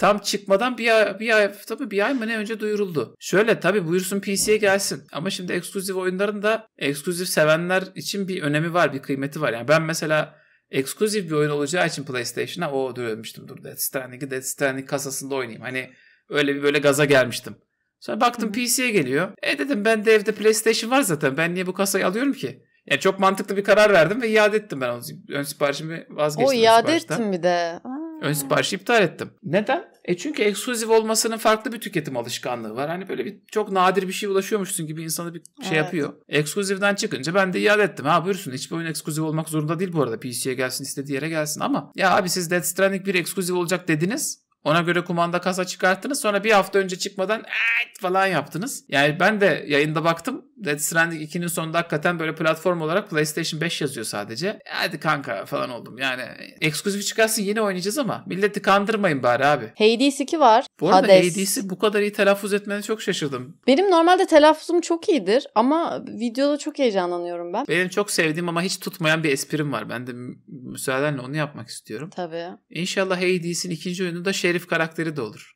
[SPEAKER 1] Tam çıkmadan bir ay, bir ay tabii bir ay mı ne önce duyuruldu. Şöyle tabii buyursun PC'ye gelsin. Ama şimdi eksklusif oyunların da eksklusif sevenler için bir önemi var, bir kıymeti var. Yani ben mesela Ekskluzif bir oyun olacağı için PlayStation'a o dur ölmüştüm dur Death Stranding'i Death Stranding kasasında oynayayım. Hani öyle bir böyle gaza gelmiştim. Sonra baktım PC'ye geliyor. E dedim ben de evde PlayStation var zaten. Ben niye bu kasayı alıyorum ki? Yani çok mantıklı bir karar verdim ve iade ettim ben onu. Ön siparişimi vazgeçtim. O iade ettim
[SPEAKER 2] bir de. Aa. Ön siparişi
[SPEAKER 1] iptal ettim. Neden? E çünkü ekskluzif olmasının farklı bir tüketim alışkanlığı var. Hani böyle bir çok nadir bir şey ulaşıyormuşsun gibi insanı bir şey evet. yapıyor. Ekskluzivden çıkınca ben de iade ettim. Ha buyursun hiçbir oyun ekskluzif olmak zorunda değil bu arada. PC'ye gelsin istediği yere gelsin ama ya abi siz Death Stranding bir ekskluzif olacak dediniz. Ona göre kumanda kasa çıkarttınız. Sonra bir hafta önce çıkmadan eet falan yaptınız. Yani ben de yayında baktım. Dead Stranding 2'nin sonunda hakikaten böyle platform olarak PlayStation 5 yazıyor sadece. E, hadi kanka falan oldum. Yani eksklusif çıkarsın yine oynayacağız ama milleti kandırmayın bari abi.
[SPEAKER 2] Hades 2 var.
[SPEAKER 1] Bu arada Hades. Hades'i bu kadar iyi telaffuz etmene çok şaşırdım.
[SPEAKER 2] Benim normalde telaffuzum çok iyidir ama videoda çok heyecanlanıyorum ben.
[SPEAKER 1] Benim çok sevdiğim ama hiç tutmayan bir esprim var. Ben de müsaadenle onu yapmak istiyorum. Tabii. İnşallah Hades'in ikinci da şey herif karakteri de olur.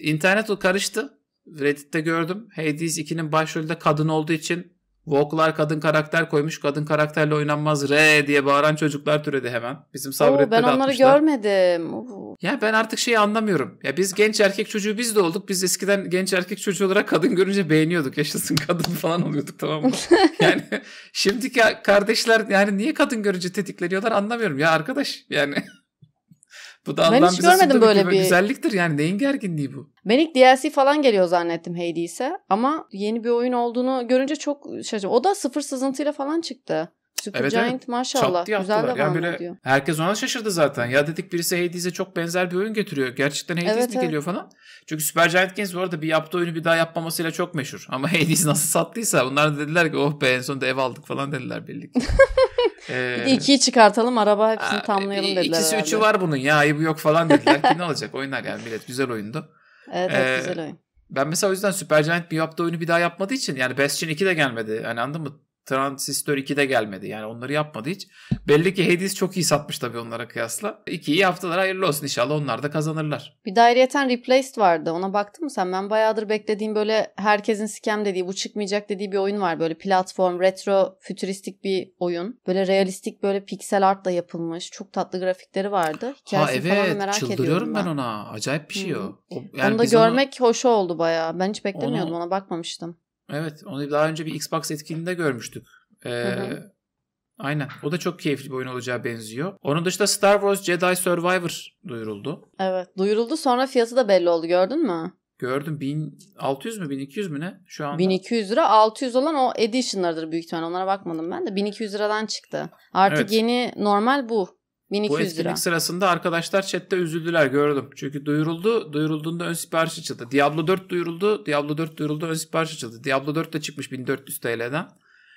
[SPEAKER 1] İnternet o karıştı. Reddit'te gördüm. Hades 2'nin başrolünde kadın olduğu için Voklar kadın karakter koymuş. Kadın karakterle oynanmaz re diye bağıran çocuklar türedi hemen. Bizim Sabret'te ben onları atmışlar.
[SPEAKER 2] görmedim. Oo.
[SPEAKER 1] Ya ben artık şeyi anlamıyorum. Ya biz genç erkek çocuğu biz de olduk. Biz eskiden genç erkek çocuğu olarak kadın görünce beğeniyorduk. Yaşasın kadın falan oluyorduk tamam mı? yani şimdiki kardeşler yani niye kadın görünce tetikleniyorlar anlamıyorum ya arkadaş. Yani bu da ben Allah'ın hiç bize görmedim böyle bir, bir güzelliktir yani neyin gerginliği bu?
[SPEAKER 2] Ben ilk DLC falan geliyor zannettim Hades'e ama yeni bir oyun olduğunu görünce çok şaşırdım. O da sıfır sızıntıyla falan çıktı. Super evet, evet. maşallah güzel devam yani böyle ediyor.
[SPEAKER 1] Herkes ona şaşırdı zaten. Ya dedik birisi Hades'e çok benzer bir oyun getiriyor. Gerçekten Hades evet, mi evet. geliyor falan. Çünkü Super Giant Games bu arada bir yaptığı oyunu bir daha yapmamasıyla çok meşhur. Ama Hades nasıl sattıysa bunlar da dediler ki oh be en sonunda ev aldık falan dediler birlikte. ee, bir de ee, ikiyi
[SPEAKER 2] çıkartalım araba hepsini tamlayalım dediler. İkisi herhalde. üçü var
[SPEAKER 1] bunun ya ayıbı yok falan dediler ki ne olacak oynar yani millet güzel oyundu.
[SPEAKER 2] Evet, evet ee, güzel oyun.
[SPEAKER 1] Ben mesela o yüzden Super Giant bir yaptığı oyunu bir daha yapmadığı için yani Bastion 2 de gelmedi. Hani anladın mı? Transistör 2 de gelmedi. Yani onları yapmadı hiç. Belli ki Hades çok iyi satmış tabii onlara kıyasla. 2'yi haftalar hayırlı olsun inşallah onlar da kazanırlar.
[SPEAKER 2] Bir dairiyeten Replaced vardı. Ona baktın mı sen? Ben bayağıdır beklediğim böyle herkesin sikem dediği bu çıkmayacak dediği bir oyun var. Böyle platform, retro, fütüristik bir oyun. Böyle realistik böyle piksel art da yapılmış. Çok tatlı grafikleri vardı. Hikayesi ha evet falan merak çıldırıyorum ben. ben
[SPEAKER 1] ona. Acayip bir şey hmm. o. o yani onu da görmek
[SPEAKER 2] onu... hoş oldu bayağı. Ben hiç beklemiyordum onu... ona bakmamıştım.
[SPEAKER 1] Evet onu daha önce bir Xbox etkinliğinde görmüştük. Ee, Aynen. O da çok keyifli bir oyun olacağı benziyor. Onun dışında Star Wars Jedi Survivor duyuruldu.
[SPEAKER 2] Evet duyuruldu sonra fiyatı da belli oldu gördün mü?
[SPEAKER 1] Gördüm. 1600 mü 1200 mü ne şu anda? 1200
[SPEAKER 2] lira 600 olan o editionlardır büyük ihtimalle. Onlara bakmadım ben de. 1200 liradan çıktı. Artık evet. yeni normal bu. 1200 Bu etkinlik lira.
[SPEAKER 1] sırasında arkadaşlar chatte üzüldüler gördüm. Çünkü duyuruldu. Duyurulduğunda ön sipariş açıldı. Diablo 4 duyuruldu. Diablo 4 duyuruldu ön sipariş açıldı. Diablo 4 de çıkmış 1400 TL'den.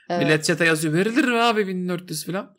[SPEAKER 1] Evet. Millet chat'e yazıyor verilir mi abi 1400 falan.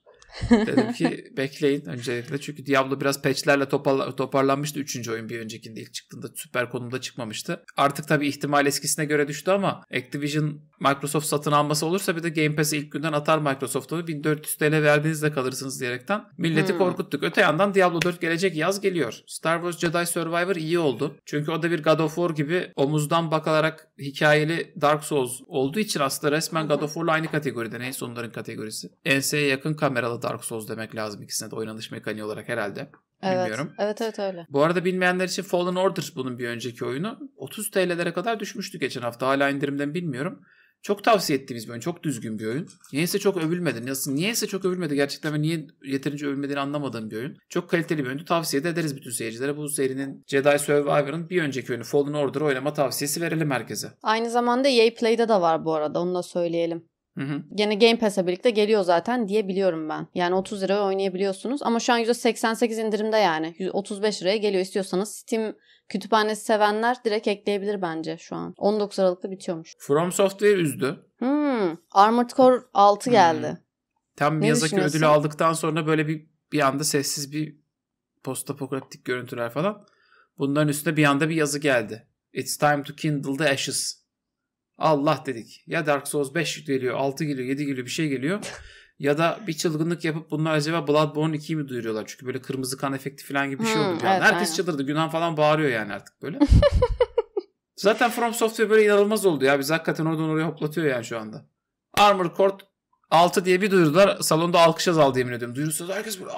[SPEAKER 1] Dedim ki bekleyin öncelikle. Çünkü Diablo biraz patchlerle toparlanmıştı 3. oyun bir öncekinde ilk çıktığında süper konumda çıkmamıştı. Artık tabii ihtimal eskisine göre düştü ama Activision Microsoft satın alması olursa bir de Game Pass'i ilk günden atar Microsoft 1400 TL verdiğinizde kalırsınız diyerekten milleti hmm. korkuttuk. Öte yandan Diablo 4 gelecek yaz geliyor. Star Wars Jedi Survivor iyi oldu. Çünkü o da bir God of War gibi omuzdan bakılarak hikayeli Dark Souls olduğu için aslında resmen God of War'la aynı kategoride. Neyse onların kategorisi. Enseye yakın kameralı da Dark Souls demek lazım ikisine de oynanış mekaniği olarak herhalde. Evet, Bilmiyorum.
[SPEAKER 2] Evet evet öyle.
[SPEAKER 1] Bu arada bilmeyenler için Fallen Order bunun bir önceki oyunu. 30 TL'lere kadar düşmüştü geçen hafta. Hala indirimden bilmiyorum. Çok tavsiye ettiğimiz bir oyun. Çok düzgün bir oyun. Niyeyse çok övülmedi. Nasıl? Niyeyse çok övülmedi. Gerçekten ben niye yeterince övülmediğini anlamadığım bir oyun. Çok kaliteli bir oyundu. Tavsiye de ederiz bütün seyircilere. Bu serinin Jedi Survivor'ın bir önceki oyunu Fallen Order'ı oynama tavsiyesi verelim herkese.
[SPEAKER 2] Aynı zamanda EA Play'de de var bu arada. Onu da söyleyelim. Hı hı. Gene Game Pass'e birlikte geliyor zaten diye biliyorum ben. Yani 30 liraya oynayabiliyorsunuz ama şu an %88 indirimde yani. 35 liraya geliyor istiyorsanız Steam kütüphanesi sevenler direkt ekleyebilir bence şu an. 19 Aralık'ta bitiyormuş.
[SPEAKER 1] From Software üzdü.
[SPEAKER 2] Hmm. Armored Core 6 geldi. Hmm.
[SPEAKER 1] Tam Miyazaki ödülü aldıktan sonra böyle bir bir anda sessiz bir postapokaliptik görüntüler falan. Bunların üstüne bir anda bir yazı geldi. It's time to kindle the ashes Allah dedik. Ya Dark Souls 5 geliyor, 6 geliyor, 7 geliyor bir şey geliyor. ya da bir çılgınlık yapıp bunlar acaba Bloodborne 2'yi mi duyuruyorlar? Çünkü böyle kırmızı kan efekti falan gibi bir şey hmm, oldu. Evet, Herkes aynen. çıldırdı. Günhan falan bağırıyor yani artık böyle. Zaten From Software böyle inanılmaz oldu ya. Biz hakikaten oradan oraya hoplatıyor yani şu anda. Armored Core 6 diye bir duyurdular. Salonda alkış azaldı yemin ediyorum. Duyursunuz herkes böyle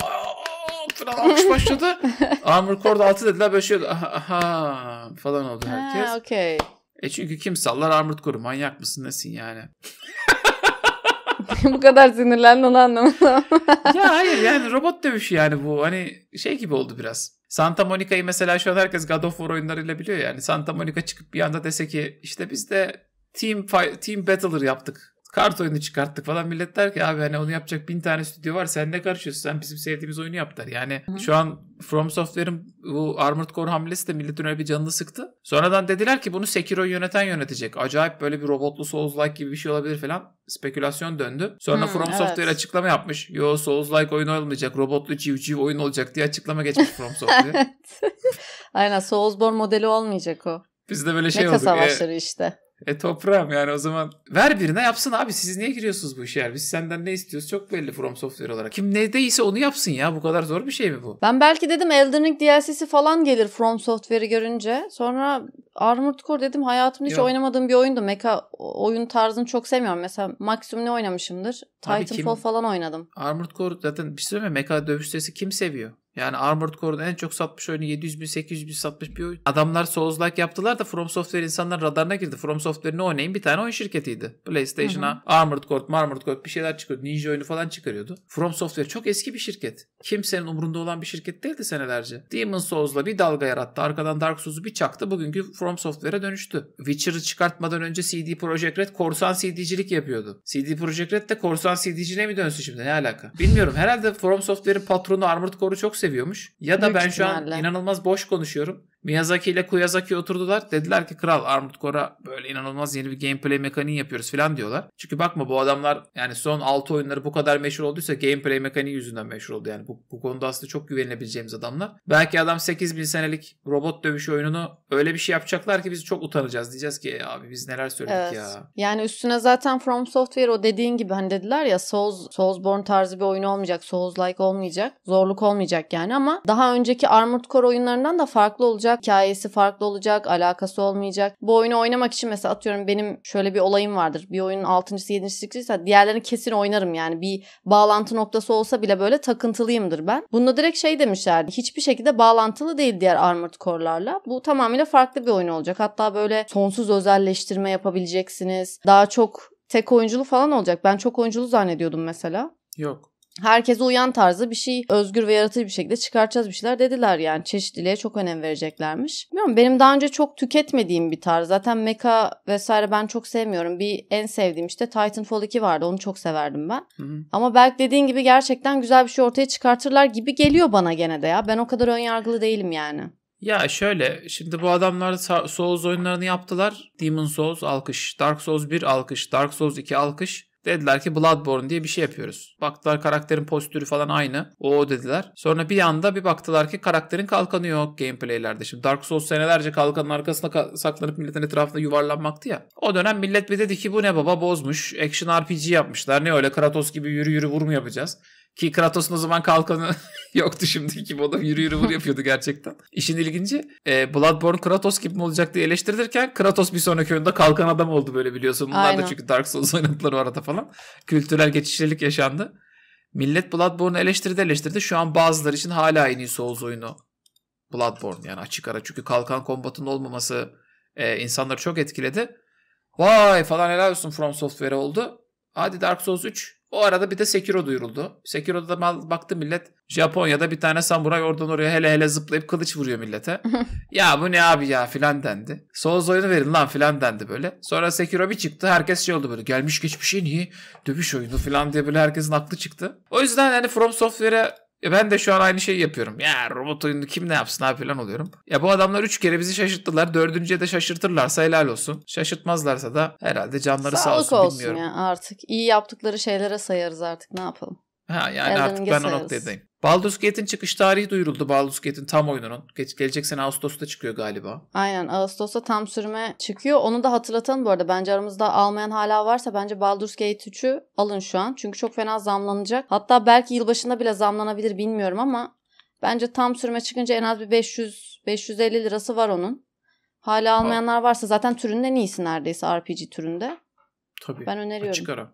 [SPEAKER 1] falan alkış başladı. Armor Core 6 dediler böyle şey oldu. Aha, aha falan oldu herkes. Ha, okay. E çünkü kim sallar Armored Core? Manyak mısın nesin yani?
[SPEAKER 2] bu kadar sinirlendi onu anlamadım.
[SPEAKER 1] ya hayır yani robot dövüşü yani bu. Hani şey gibi oldu biraz. Santa Monica'yı mesela şu an herkes God of War oyunlarıyla biliyor yani. Santa Monica çıkıp bir anda dese ki işte biz de Team, Fight Team Battler yaptık kart oyunu çıkarttık falan millet der ki abi hani onu yapacak bin tane stüdyo var sen ne karışıyorsun sen bizim sevdiğimiz oyunu yap Yani Hı-hı. şu an From Software'ın bu Armored Core hamlesi de milletin öyle bir canını sıktı. Sonradan dediler ki bunu Sekiro yöneten yönetecek. Acayip böyle bir robotlu Souls-like gibi bir şey olabilir falan. Spekülasyon döndü. Sonra hmm, From evet. Software açıklama yapmış. Yo Souls-like oyun olmayacak. Robotlu civciv oyun olacak diye açıklama geçmiş From Software.
[SPEAKER 2] Aynen Soulsborne modeli olmayacak o.
[SPEAKER 1] Biz de böyle şey Meta olduk. Meta savaşları e, işte. E toprağım yani o zaman ver birine yapsın abi siz niye giriyorsunuz bu işe? Yani biz senden ne istiyoruz çok belli From Software olarak. Kim ne değilse onu yapsın ya bu kadar zor bir şey mi bu?
[SPEAKER 2] Ben belki dedim Elden Ring DLC'si falan gelir From Software'i görünce. Sonra Armored Core dedim hayatımda hiç Yok. oynamadığım bir oyundu. meka oyun tarzını çok sevmiyorum. Mesela maksimum ne oynamışımdır? Titanfall falan oynadım.
[SPEAKER 1] Armored Core zaten bir şey söyleyeyim mi? Mecha dövüş sesi kim seviyor? Yani Armored Core'da en çok satmış oyunu 700 bin 800 bin satmış bir oyun. Adamlar Souls-like yaptılar da From Software insanlar radarına girdi. From Software ne oynayın bir tane oyun şirketiydi. PlayStation'a Armored Core, Marmored Core bir şeyler çıkıyordu. Ninja oyunu falan çıkarıyordu. From Software çok eski bir şirket. Kimsenin umurunda olan bir şirket değildi senelerce. Demon Souls'la bir dalga yarattı. Arkadan Dark Souls'u bir çaktı. Bugünkü From Software'e dönüştü. Witcher'ı çıkartmadan önce CD Projekt Red korsan CD'cilik yapıyordu. CD Projekt Red de korsan CD'cine mi dönsün şimdi? Ne alaka? Bilmiyorum. Herhalde From Software'in patronu Armored Core'u çok seviyormuş. Ya da Büyük ben şu an inanılmaz boş konuşuyorum. Miyazaki ile Kuyazaki oturdular. Dediler ki kral Armored Core'a böyle inanılmaz yeni bir gameplay mekaniği yapıyoruz falan diyorlar. Çünkü bakma bu adamlar yani son 6 oyunları bu kadar meşhur olduysa gameplay mekaniği yüzünden meşhur oldu. Yani bu, bu konuda aslında çok güvenilebileceğimiz adamlar. Belki adam 8000 senelik robot dövüş oyununu öyle bir şey yapacaklar ki biz çok utanacağız. Diyeceğiz ki e abi biz neler söyledik evet. ya.
[SPEAKER 2] Yani üstüne zaten From Software o dediğin gibi hani dediler ya Souls, Soulsborne tarzı bir oyun olmayacak. Souls-like olmayacak. Zorluk olmayacak yani ama daha önceki Armored Core oyunlarından da farklı olacak olacak, hikayesi farklı olacak, alakası olmayacak. Bu oyunu oynamak için mesela atıyorum benim şöyle bir olayım vardır. Bir oyunun 6. 7. çıktıysa diğerlerini kesin oynarım yani. Bir bağlantı noktası olsa bile böyle takıntılıyımdır ben. Bunda direkt şey demişlerdi. Hiçbir şekilde bağlantılı değil diğer Armored Core'larla. Bu tamamıyla farklı bir oyun olacak. Hatta böyle sonsuz özelleştirme yapabileceksiniz. Daha çok tek oyunculu falan olacak. Ben çok oyunculu zannediyordum mesela. Yok herkese uyan tarzı bir şey özgür ve yaratıcı bir şekilde çıkartacağız bir şeyler dediler yani çeşitliliğe çok önem vereceklermiş. Bilmiyorum benim daha önce çok tüketmediğim bir tarz zaten meka vesaire ben çok sevmiyorum bir en sevdiğim işte Titanfall 2 vardı onu çok severdim ben Hı-hı. ama belki dediğin gibi gerçekten güzel bir şey ortaya çıkartırlar gibi geliyor bana gene de ya ben o kadar önyargılı değilim yani.
[SPEAKER 1] Ya şöyle şimdi bu adamlar Souls oyunlarını yaptılar. Demon Souls alkış, Dark Souls 1 alkış, Dark Souls 2 alkış. Dediler ki Bloodborne diye bir şey yapıyoruz. Baktılar karakterin postürü falan aynı. O dediler. Sonra bir anda bir baktılar ki karakterin kalkanı yok gameplaylerde. Şimdi Dark Souls senelerce kalkanın arkasına ka- saklanıp milletin etrafında yuvarlanmaktı ya. O dönem millet bir dedi ki bu ne baba bozmuş. Action RPG yapmışlar. Ne öyle Kratos gibi yürü yürü vur mu yapacağız? Ki Kratos'un o zaman kalkanı yoktu şimdi ki bu adam yürü yürü vur yapıyordu gerçekten. İşin ilginci e, Bloodborne Kratos gibi mi olacak diye eleştirilirken Kratos bir sonraki oyunda kalkan adam oldu böyle biliyorsun. Bunlar Aynen. da çünkü Dark Souls oynadılar o arada falan. Kültürel geçişlilik yaşandı. Millet Bloodborne'u eleştirdi eleştirdi. Şu an bazıları için hala en iyi Souls oyunu Bloodborne yani açık ara. Çünkü kalkan kombatının olmaması e, insanları çok etkiledi. Vay falan helal olsun From Software oldu. Hadi Dark Souls 3 o arada bir de Sekiro duyuruldu. Sekiro'da da baktı millet Japonya'da bir tane samuray oradan oraya hele hele zıplayıp kılıç vuruyor millete. ya bu ne abi ya filan dendi. Souls oyunu verin lan filan dendi böyle. Sonra Sekiro bir çıktı herkes şey oldu böyle gelmiş geçmiş en iyi dövüş oyunu filan diye böyle herkesin aklı çıktı. O yüzden hani From Software'e e, ben de şu an aynı şeyi yapıyorum. Ya robot oyunu kim ne yapsın abi falan oluyorum. Ya bu adamlar üç kere bizi şaşırttılar. Dördüncüye de şaşırtırlarsa helal olsun. Şaşırtmazlarsa da herhalde canları sağ, sağ olsun, olsun bilmiyorum. ya
[SPEAKER 2] artık. iyi yaptıkları şeylere sayarız artık ne yapalım. Ha yani Elden artık ben sayarız. o noktadayım.
[SPEAKER 1] Baldur's Gate'in çıkış tarihi duyuruldu Baldur's Gate'in tam oyununun. Ge- gelecek sene Ağustos'ta çıkıyor galiba.
[SPEAKER 2] Aynen Ağustos'ta tam sürme çıkıyor. Onu da hatırlatalım bu arada. Bence aramızda almayan hala varsa bence Baldur's Gate 3'ü alın şu an. Çünkü çok fena zamlanacak. Hatta belki yılbaşında bile zamlanabilir bilmiyorum ama bence tam sürme çıkınca en az bir 500 550 lirası var onun. Hala almayanlar varsa zaten türünden iyisi neredeyse RPG türünde. Tabii. Ben öneriyorum. Açık
[SPEAKER 1] ara.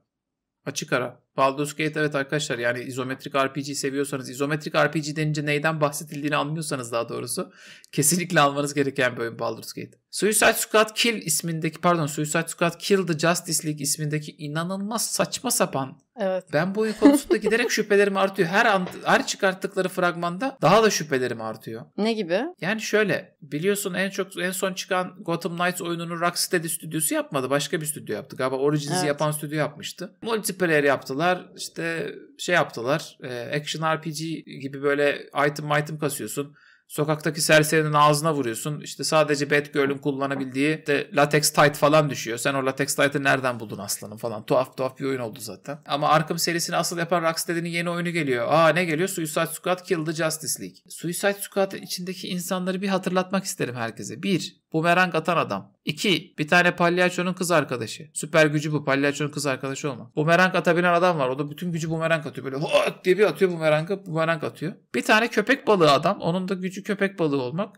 [SPEAKER 1] Açık ara. Baldur's Gate evet arkadaşlar yani izometrik RPG seviyorsanız, izometrik RPG denince neyden bahsedildiğini anlıyorsanız daha doğrusu kesinlikle almanız gereken bir oyun Baldur's Gate. Suicide Squad Kill ismindeki pardon Suicide Squad Kill the Justice League ismindeki inanılmaz saçma sapan. Evet. Ben bu oyun konusunda giderek şüphelerim artıyor. Her an, her çıkarttıkları fragmanda daha da şüphelerim artıyor. Ne gibi? Yani şöyle biliyorsun en çok en son çıkan Gotham Knights oyununu Rocksteady stüdyosu yapmadı. Başka bir stüdyo yaptı. Galiba Origins'i evet. yapan stüdyo yapmıştı. Multiplayer yaptılar. işte şey yaptılar. E, action RPG gibi böyle item item kasıyorsun Sokaktaki serserinin ağzına vuruyorsun. İşte sadece Batgirl'ün kullanabildiği işte latex tight falan düşüyor. Sen o latex tight'ı nereden buldun aslanım falan. Tuhaf tuhaf bir oyun oldu zaten. Ama Arkham serisini asıl yapan Rocksteady'nin yeni oyunu geliyor. Aa ne geliyor? Suicide Squad Kill the Justice League. Suicide Squad içindeki insanları bir hatırlatmak isterim herkese. Bir, bumerang atan adam. 2. Bir tane palyaçonun kız arkadaşı. Süper gücü bu. Palyaçonun kız arkadaşı olma. Bumerang atabilen adam var. O da bütün gücü bumerang atıyor. Böyle hot diye bir atıyor bumerangı. Bumerang atıyor. Bir tane köpek balığı adam. Onun da gücü köpek balığı olmak.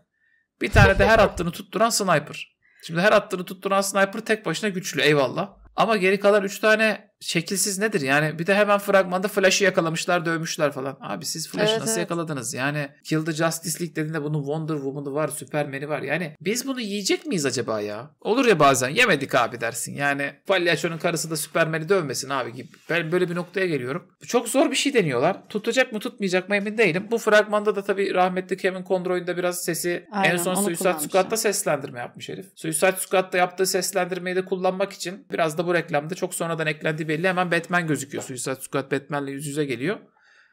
[SPEAKER 1] Bir tane de her attığını tutturan sniper. Şimdi her attığını tutturan sniper tek başına güçlü. Eyvallah. Ama geri kalan 3 tane şekilsiz nedir? Yani bir de hemen fragmanda Flash'ı yakalamışlar, dövmüşler falan. Abi siz Flash'ı evet, nasıl evet. yakaladınız? Yani Kill the Justice League dediğinde bunun Wonder Woman'ı var, Superman'i var. Yani biz bunu yiyecek miyiz acaba ya? Olur ya bazen yemedik abi dersin. Yani palyaçonun karısı da Superman'i dövmesin abi gibi. Ben böyle bir noktaya geliyorum. Çok zor bir şey deniyorlar. Tutacak mı tutmayacak mı emin değilim. Bu fragmanda da tabii rahmetli Kevin Conroy'un biraz sesi Aynen, en son Suicide Squad'da seslendirme yapmış herif. Suicide Squad'da yaptığı seslendirmeyi de kullanmak için biraz da bu reklamda çok sonradan eklendi belli hemen Batman gözüküyor. Suicide Squad Batman'le yüz yüze geliyor.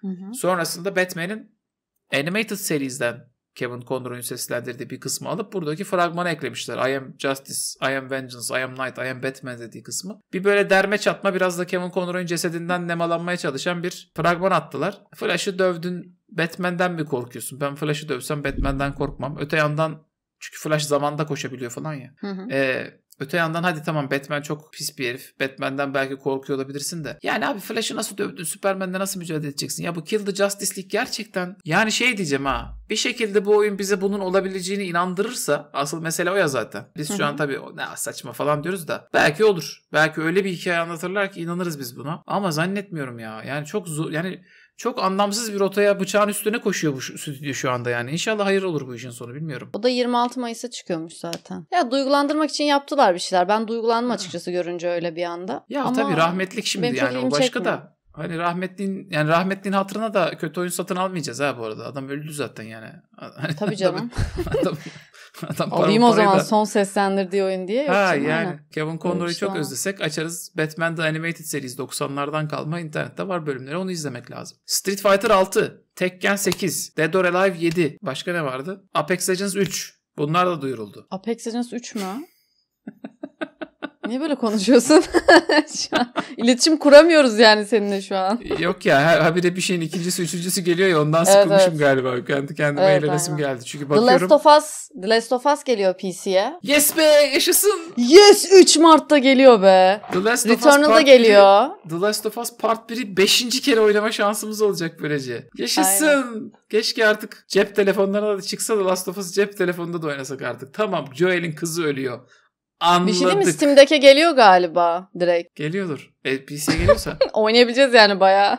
[SPEAKER 1] Hı hı. Sonrasında Batman'in Animated Series'den Kevin Conroy'un seslendirdiği bir kısmı alıp buradaki fragmanı eklemişler. I am Justice, I am Vengeance, I am Knight, I am Batman dediği kısmı. Bir böyle derme çatma biraz da Kevin Conroy'un cesedinden nemalanmaya çalışan bir fragman attılar. Flash'ı dövdün Batman'den mi korkuyorsun? Ben Flash'ı dövsem Batman'den korkmam. Öte yandan çünkü Flash zamanda koşabiliyor falan ya. Hı hı. Ee, Öte yandan hadi tamam Batman çok pis bir herif. Batman'den belki korkuyor olabilirsin de. Yani abi Flash'ı nasıl dövdün? Superman'le nasıl mücadele edeceksin? Ya bu Kill the Justice League gerçekten yani şey diyeceğim ha. Bir şekilde bu oyun bize bunun olabileceğini inandırırsa asıl mesele o ya zaten. Biz şu an tabii ne saçma falan diyoruz da belki olur. Belki öyle bir hikaye anlatırlar ki inanırız biz buna. Ama zannetmiyorum ya. Yani çok zor yani çok anlamsız bir rotaya bıçağın üstüne koşuyor bu stüdyo şu anda yani. İnşallah hayır olur bu işin sonu bilmiyorum.
[SPEAKER 2] O da 26 Mayıs'a çıkıyormuş zaten. Ya duygulandırmak için yaptılar bir şeyler. Ben duygulandım açıkçası görünce öyle bir anda. Ya Ama tabii rahmetlik şimdi yani o başka çekmiyor. da.
[SPEAKER 1] Hani rahmetliğin yani rahmetliğin hatırına da kötü oyun satın almayacağız ha bu arada. Adam öldü zaten yani. Hani Tabii canım. Adam, adam Adam Alayım o zaman da... son
[SPEAKER 2] seslendirdiği oyun diye. Ha yani aynen. Kevin Conroy'u şey çok ama.
[SPEAKER 1] özlesek açarız. Batman The Animated Series 90'lardan kalma internette var bölümleri onu izlemek lazım. Street Fighter 6, Tekken 8, Dead or Alive 7. Başka ne vardı? Apex Legends 3. Bunlar da duyuruldu. Apex
[SPEAKER 2] Legends 3 mü? Niye böyle konuşuyorsun? şu an iletişim kuramıyoruz yani seninle şu an.
[SPEAKER 1] Yok ya her habire bir şeyin ikincisi üçüncüsü geliyor ya ondan evet, sıkılmışım evet. galiba. Kendi kendime evet, eğlenesim geldi. Çünkü bakıyorum. The
[SPEAKER 2] Last of Us, The Last of Us geliyor PC'ye.
[SPEAKER 1] Yes be yaşasın.
[SPEAKER 2] Yes 3 Mart'ta geliyor be. The Last of Us Part geliyor.
[SPEAKER 1] 1, The Last of Us Part 1'i 5. kere oynama şansımız olacak böylece. Yaşasın. Aynen. Keşke artık cep telefonlarına da çıksa da Last of Us cep telefonunda da oynasak artık. Tamam Joel'in kızı ölüyor. Anladık. Bir şey değil mi?
[SPEAKER 2] Steam'deki geliyor galiba direkt.
[SPEAKER 1] Geliyordur. E, PC'ye geliyorsa.
[SPEAKER 2] Oynayabileceğiz yani bayağı.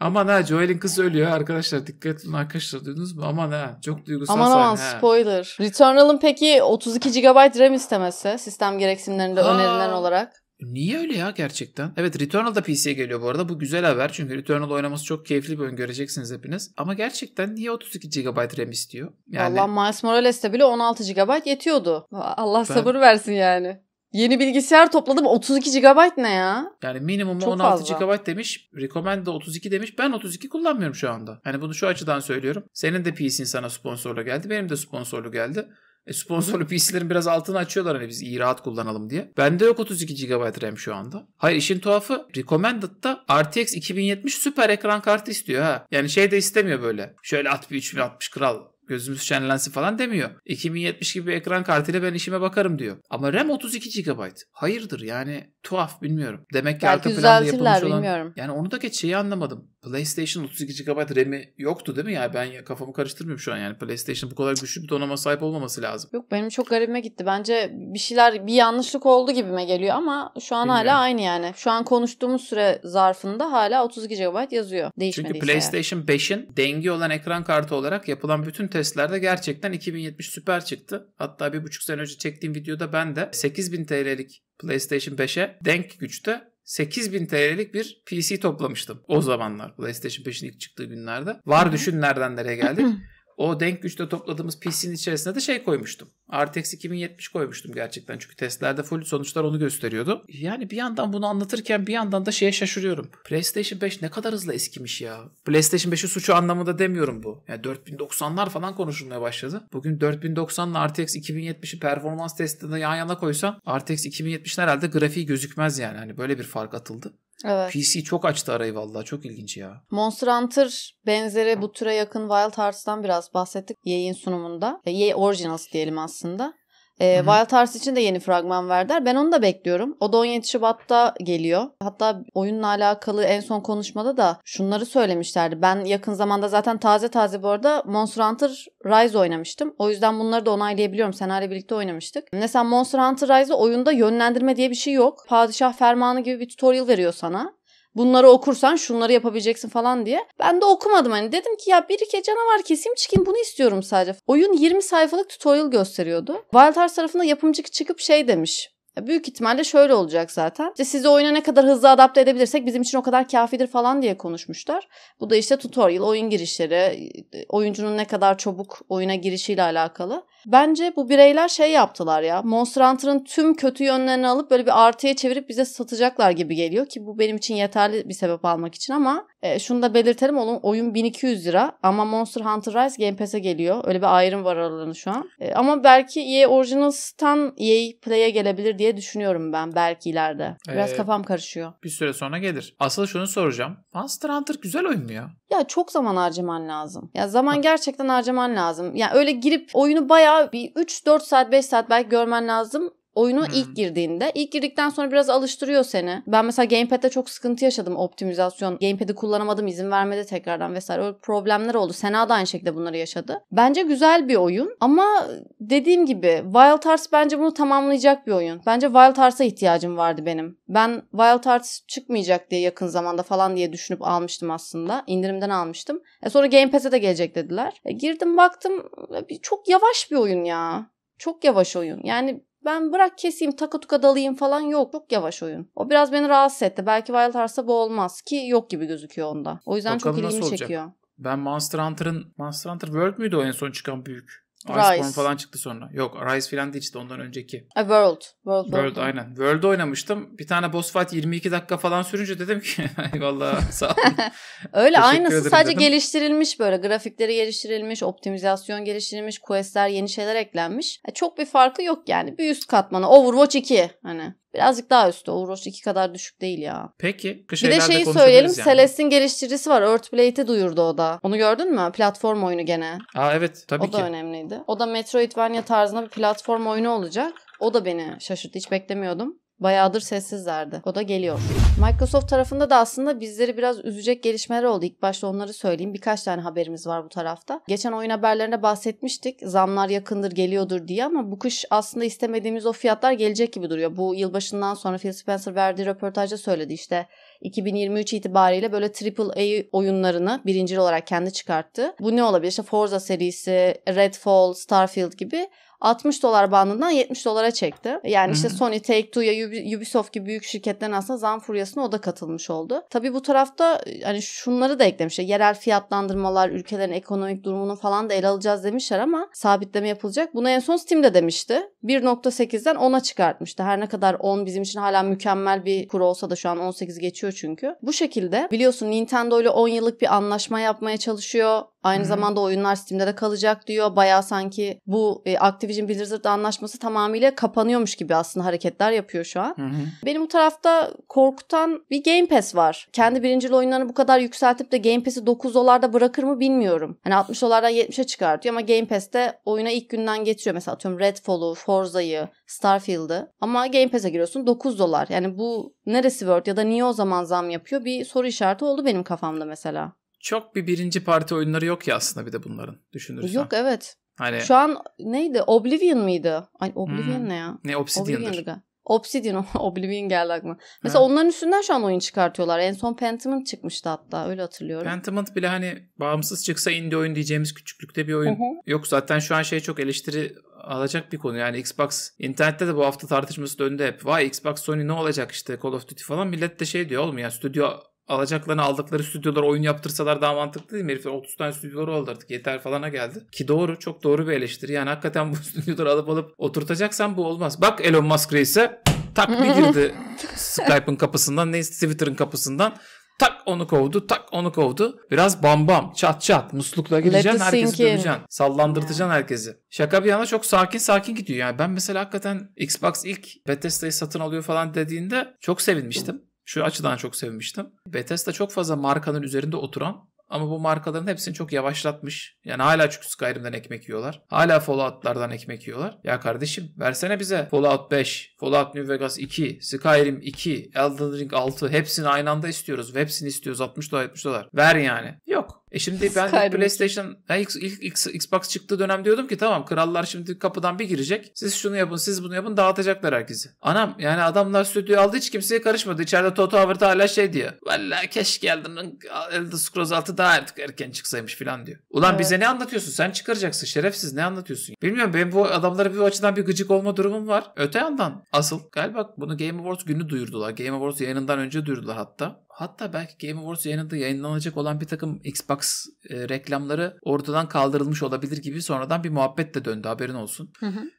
[SPEAKER 1] aman ha Joel'in kızı ölüyor arkadaşlar dikkat edin arkadaşlar duydunuz mu? Aman ha çok duygusal aman Aman ha.
[SPEAKER 2] spoiler. Returnal'ın peki 32 GB RAM istemesi sistem gereksinimlerinde önerilen olarak.
[SPEAKER 1] Niye öyle ya gerçekten? Evet Returnal da PC'ye geliyor bu arada. Bu güzel haber. Çünkü Returnal oynaması çok keyifli bir oyun göreceksiniz hepiniz. Ama gerçekten niye 32 GB RAM istiyor? Yani... Allah
[SPEAKER 2] Miles Morales'te bile 16 GB yetiyordu. Allah ben... sabır versin yani. Yeni bilgisayar topladım 32 GB ne ya?
[SPEAKER 1] Yani minimum 16 fazla. GB demiş. Recommend de 32 demiş. Ben 32 kullanmıyorum şu anda. Yani bunu şu açıdan söylüyorum. Senin de PC'in sana sponsorlu geldi. Benim de sponsorlu geldi. E, sponsorlu PC'lerin biraz altını açıyorlar hani biz iyi rahat kullanalım diye. Bende yok 32 GB RAM şu anda. Hayır işin tuhafı Recommended'da RTX 2070 süper ekran kartı istiyor ha. Yani şey de istemiyor böyle. Şöyle at bir 3060 kral gözümüz şenlensin falan demiyor. 2070 gibi bir ekran kartıyla ben işime bakarım diyor. Ama RAM 32 GB. Hayırdır yani tuhaf bilmiyorum. Demek ki Belki arka planda yapılmış olan. Bilmiyorum. Yani onu da geç şeyi anlamadım. PlayStation 32 GB RAM'i yoktu değil mi? Yani ben kafamı karıştırmıyorum şu an yani. PlayStation bu kadar güçlü bir donanıma sahip olmaması lazım.
[SPEAKER 2] Yok benim çok garibime gitti. Bence bir şeyler bir yanlışlık oldu gibime geliyor ama şu an bilmiyorum. hala aynı yani. Şu an konuştuğumuz süre zarfında hala 32 GB yazıyor. Değişmediyse. Çünkü PlayStation
[SPEAKER 1] 5'in dengi olan ekran kartı olarak yapılan bütün testlerde gerçekten 2070 süper çıktı. Hatta bir buçuk sene önce çektiğim videoda ben de 8000 TL'lik PlayStation 5'e denk güçte 8000 TL'lik bir PC toplamıştım o zamanlar PlayStation 5'in ilk çıktığı günlerde. Var düşün nereden nereye geldik. o denk güçte topladığımız PC'nin içerisine de şey koymuştum. RTX 2070 koymuştum gerçekten. Çünkü testlerde full sonuçlar onu gösteriyordu. Yani bir yandan bunu anlatırken bir yandan da şeye şaşırıyorum. PlayStation 5 ne kadar hızlı eskimiş ya. PlayStation 5'i suçu anlamında demiyorum bu. Yani 4090'lar falan konuşulmaya başladı. Bugün 4090'la RTX 2070'i performans testinde yan yana koysan RTX 2070'in herhalde grafiği gözükmez yani. Hani böyle bir fark atıldı. Evet. PC çok açtı arayı vallahi çok ilginç ya.
[SPEAKER 2] Monster Hunter benzeri bu türe yakın Wild Hearts'tan biraz bahsettik yayın sunumunda. Yay Originals diyelim aslında. E, Wild Hearts için de yeni fragman verdiler. Ben onu da bekliyorum. O da 17 Şubat'ta geliyor. Hatta oyunla alakalı en son konuşmada da şunları söylemişlerdi. Ben yakın zamanda zaten taze taze bu arada Monster Hunter Rise oynamıştım. O yüzden bunları da onaylayabiliyorum. Senaryo birlikte oynamıştık. Mesela Monster Hunter Rise'da oyunda yönlendirme diye bir şey yok. Padişah fermanı gibi bir tutorial veriyor sana bunları okursan şunları yapabileceksin falan diye. Ben de okumadım hani dedim ki ya bir iki canavar keseyim çıkayım bunu istiyorum sadece. Oyun 20 sayfalık tutorial gösteriyordu. Wild Hearts tarafında yapımcı çıkıp şey demiş. Büyük ihtimalle şöyle olacak zaten. İşte sizi oyuna ne kadar hızlı adapte edebilirsek bizim için o kadar kafidir falan diye konuşmuşlar. Bu da işte tutorial, oyun girişleri, oyuncunun ne kadar çabuk oyuna girişiyle alakalı. Bence bu bireyler şey yaptılar ya. Monster Hunter'ın tüm kötü yönlerini alıp böyle bir artıya çevirip bize satacaklar gibi geliyor ki bu benim için yeterli bir sebep almak için ama e, şunu da belirtelim oğlum oyun 1200 lira ama Monster Hunter Rise Game Pass'e geliyor. Öyle bir ayrım var aralarında şu an. E, ama belki EA Originals'tan EA Play'e gelebilir diye düşünüyorum ben belki ileride. Biraz ee, kafam karışıyor.
[SPEAKER 1] Bir süre sonra gelir. Asıl şunu soracağım. Monster Hunter güzel oyun mu ya?
[SPEAKER 2] Ya çok zaman harcaman lazım. Ya zaman gerçekten harcaman lazım. Ya yani öyle girip oyunu bayağı bayağı bir 3-4 saat 5 saat belki görmen lazım oyunu hmm. ilk girdiğinde. ilk girdikten sonra biraz alıştırıyor seni. Ben mesela Gamepad'de çok sıkıntı yaşadım optimizasyon. Gamepad'i kullanamadım izin vermedi tekrardan vesaire. Öyle problemler oldu. Sena da aynı şekilde bunları yaşadı. Bence güzel bir oyun ama dediğim gibi Wild Hearts bence bunu tamamlayacak bir oyun. Bence Wild Hearts'a ihtiyacım vardı benim. Ben Wild Hearts çıkmayacak diye yakın zamanda falan diye düşünüp almıştım aslında. İndirimden almıştım. E sonra Game Pass'e de gelecek dediler. E girdim baktım e, çok yavaş bir oyun ya. Çok yavaş oyun. Yani ben bırak keseyim takı tuka dalayım falan yok. Çok yavaş oyun. O biraz beni rahatsız etti. Belki Wild Hearts'ta bu olmaz ki yok gibi gözüküyor onda. O yüzden Bakalım çok ilgimi çekiyor.
[SPEAKER 1] Ben Monster Hunter'ın Monster Hunter World müydü o en son çıkan büyük? Iceborne falan çıktı sonra. Yok Rise falan değil işte ondan önceki. A
[SPEAKER 2] World. World, World,
[SPEAKER 1] aynen. World oynamıştım. Bir tane boss fight 22 dakika falan sürünce dedim ki eyvallah sağ olun. Öyle aynısı sadece dedim.
[SPEAKER 2] geliştirilmiş böyle. Grafikleri geliştirilmiş, optimizasyon geliştirilmiş, questler yeni şeyler eklenmiş. E, çok bir farkı yok yani. Bir üst katmanı Overwatch 2 hani. Birazcık daha üstte Overwatch 2 kadar düşük değil ya.
[SPEAKER 1] Peki. Kış bir de şeyi söyleyelim. Yani. Celeste'in
[SPEAKER 2] geliştiricisi var. Earthblade'i duyurdu o da. Onu gördün mü? Platform oyunu gene.
[SPEAKER 1] Aa evet tabii o ki. O da
[SPEAKER 2] önemliydi. O da Metroidvania tarzında bir platform oyunu olacak. O da beni şaşırttı. Hiç beklemiyordum. Bayağıdır sessizlerdi. O da geliyor. Microsoft tarafında da aslında bizleri biraz üzecek gelişmeler oldu. İlk başta onları söyleyeyim. Birkaç tane haberimiz var bu tarafta. Geçen oyun haberlerinde bahsetmiştik. Zamlar yakındır geliyordur diye ama bu kış aslında istemediğimiz o fiyatlar gelecek gibi duruyor. Bu yılbaşından sonra Phil Spencer verdiği röportajda söyledi işte 2023 itibariyle böyle AAA oyunlarını birinci olarak kendi çıkarttı. Bu ne olabilir? İşte Forza serisi, Redfall, Starfield gibi 60 dolar bandından 70 dolara çekti. Yani işte Sony, Take-Two'ya, Ubisoft gibi büyük şirketlerin aslında zam furyasına o da katılmış oldu. Tabii bu tarafta e, hani şunları da eklemiş, Yerel fiyatlandırmalar, ülkelerin ekonomik durumunu falan da ele alacağız demişler ama sabitleme yapılacak. Buna en son Steam de demişti. 1.8'den 10'a çıkartmıştı. Her ne kadar 10 bizim için hala mükemmel bir kur olsa da şu an 18 geçiyor çünkü. Bu şekilde biliyorsun Nintendo ile 10 yıllık bir anlaşma yapmaya çalışıyor. Aynı hmm. zamanda oyunlar Steam'de de kalacak diyor. Baya sanki bu e, Activision Blizzard anlaşması tamamıyla kapanıyormuş gibi aslında hareketler yapıyor şu an. Hmm. Benim bu tarafta korkutan bir Game Pass var. Kendi birinci oyunlarını bu kadar yükseltip de Game Pass'i 9 dolarda bırakır mı bilmiyorum. Hani 60 dolardan 70'e çıkartıyor ama Game Pass'te oyuna ilk günden getiriyor. Mesela atıyorum Redfall'u, Forza'yı, Starfield'ı. Ama Game Pass'e giriyorsun 9 dolar. Yani bu neresi Word ya da niye o zaman zam yapıyor? Bir soru işareti oldu benim kafamda mesela
[SPEAKER 1] çok bir birinci parti oyunları yok ya aslında bir de bunların düşünürsen. Yok
[SPEAKER 2] evet. Hani... Şu an neydi? Oblivion mıydı? Ay Oblivion hmm. ne ya? Ne Obsidian'dır. Obsidian, Oblivion geldi aklıma. Mesela ha. onların üstünden şu an oyun çıkartıyorlar. En son Pentiment çıkmıştı hatta öyle hatırlıyorum.
[SPEAKER 1] Pentiment bile hani bağımsız çıksa indie oyun diyeceğimiz küçüklükte bir oyun. Hı-hı. Yok zaten şu an şey çok eleştiri alacak bir konu. Yani Xbox internette de bu hafta tartışması döndü hep. Vay Xbox Sony ne olacak işte Call of Duty falan. Millet de şey diyor oğlum ya stüdyo alacaklarını aldıkları stüdyolar oyun yaptırsalar daha mantıklı değil mi? Herifler 30 tane stüdyoları oldu artık yeter falana geldi. Ki doğru çok doğru bir eleştiri. Yani hakikaten bu stüdyoları alıp alıp oturtacaksan bu olmaz. Bak Elon Musk reise tak bir girdi Skype'ın kapısından neyse Twitter'ın kapısından. Tak onu kovdu, tak onu kovdu. Biraz bam bam, çat çat, muslukla gideceksin, herkesi döveceksin. Sallandırtacaksın yani. herkesi. Şaka bir yana çok sakin sakin gidiyor. Yani ben mesela hakikaten Xbox ilk Bethesda'yı satın alıyor falan dediğinde çok sevinmiştim şu açıdan çok sevmiştim. Bethesda çok fazla markanın üzerinde oturan ama bu markaların hepsini çok yavaşlatmış. Yani hala çünkü Skyrim'den ekmek yiyorlar. Hala Fallout'lardan ekmek yiyorlar. Ya kardeşim versene bize Fallout 5, Fallout New Vegas 2, Skyrim 2, Elden Ring 6 hepsini aynı anda istiyoruz. Hepsini istiyoruz 60 dolar 70 dolar. Ver yani. Yok. E şimdi ben Skyrim. PlayStation ilk, ilk, ilk Xbox çıktı dönem diyordum ki tamam krallar şimdi kapıdan bir girecek. Siz şunu yapın, siz bunu yapın dağıtacaklar herkesi. Anam yani adamlar stüdyoyu aldı hiç kimseye karışmadı. İçeride Toto Howard hala şey diyor. Valla keşke geldin Elder Scrolls 6 daha artık erken çıksaymış falan diyor. Ulan evet. bize ne anlatıyorsun? Sen çıkaracaksın şerefsiz ne anlatıyorsun? Bilmiyorum benim bu adamlara bir açıdan bir gıcık olma durumum var. Öte yandan asıl galiba bunu Game Awards günü duyurdular. Game Awards yayınından önce duyurdular hatta. Hatta belki Game Awards yayınında yayınlanacak olan bir takım Xbox Starbucks e, reklamları ortadan kaldırılmış olabilir gibi sonradan bir muhabbet de döndü haberin olsun. Hı hı.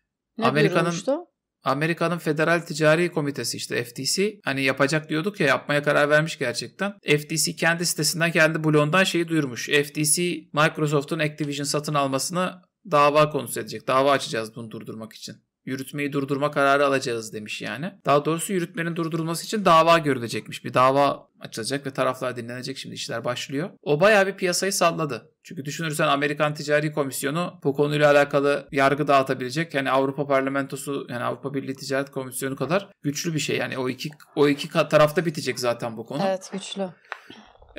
[SPEAKER 1] Amerika'nın Amerika'nın Federal Ticari Komitesi işte FTC hani yapacak diyorduk ya yapmaya karar vermiş gerçekten. FTC kendi sitesinden kendi bloğundan şeyi duyurmuş. FTC Microsoft'un Activision satın almasını dava konusu edecek. Dava açacağız bunu durdurmak için yürütmeyi durdurma kararı alacağız demiş yani. Daha doğrusu yürütmenin durdurulması için dava görülecekmiş. Bir dava açılacak ve taraflar dinlenecek şimdi işler başlıyor. O bayağı bir piyasayı salladı. Çünkü düşünürsen Amerikan Ticari Komisyonu bu konuyla alakalı yargı dağıtabilecek. Yani Avrupa Parlamentosu yani Avrupa Birliği Ticaret Komisyonu kadar güçlü bir şey. Yani o iki o iki tarafta bitecek zaten bu konu. Evet güçlü.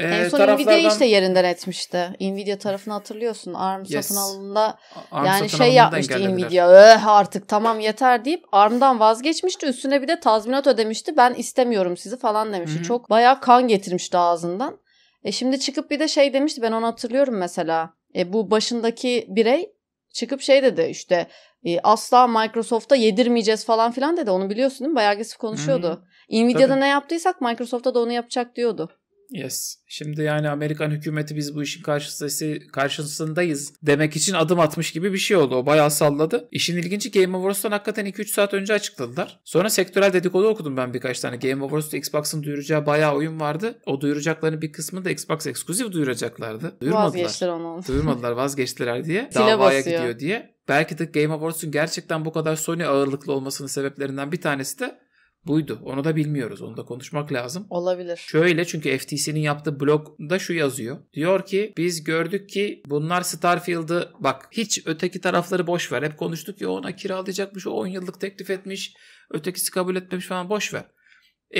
[SPEAKER 1] Ee, en son taraflardan... Nvidia işte
[SPEAKER 2] yerinden etmişti. Nvidia tarafını hatırlıyorsun. ARM yes. satın alında yani satın şey yapmıştı Nvidia. Öh artık tamam yeter deyip ARM'dan vazgeçmişti. Üstüne bir de tazminat ödemişti. Ben istemiyorum sizi falan demişti. Hı-hı. Çok bayağı kan getirmişti ağzından. E şimdi çıkıp bir de şey demişti. Ben onu hatırlıyorum mesela. E bu başındaki birey çıkıp şey dedi işte e, asla Microsoft'a yedirmeyeceğiz falan filan dedi. Onu biliyorsun değil mi? Bayağı agresif konuşuyordu. Hı-hı. Nvidia'da Tabii. ne yaptıysak Microsoft'ta da onu yapacak
[SPEAKER 1] diyordu. Yes. Şimdi yani Amerikan hükümeti biz bu işin karşısındayız, karşısındayız demek için adım atmış gibi bir şey oldu. O bayağı salladı. İşin ilginci Game of Thrones'tan hakikaten 2-3 saat önce açıkladılar. Sonra sektörel dedikodu okudum ben birkaç tane. Game of Thrones'ta Xbox'ın duyuracağı bayağı oyun vardı. O duyuracakların bir kısmını da Xbox eksklusif duyuracaklardı. Duyurmadılar. Vazgeçtiler onu. Duyurmadılar vazgeçtiler diye. Davaya gidiyor diye. Belki de Game of Awards'un gerçekten bu kadar Sony ağırlıklı olmasının sebeplerinden bir tanesi de buydu. Onu da bilmiyoruz. Onu da konuşmak lazım. Olabilir. Şöyle çünkü FTC'nin yaptığı blogda şu yazıyor. Diyor ki biz gördük ki bunlar Starfield'ı bak hiç öteki tarafları boş ver. Hep konuştuk ya ona kiralayacakmış. O 10 yıllık teklif etmiş. Ötekisi kabul etmemiş falan boş ver.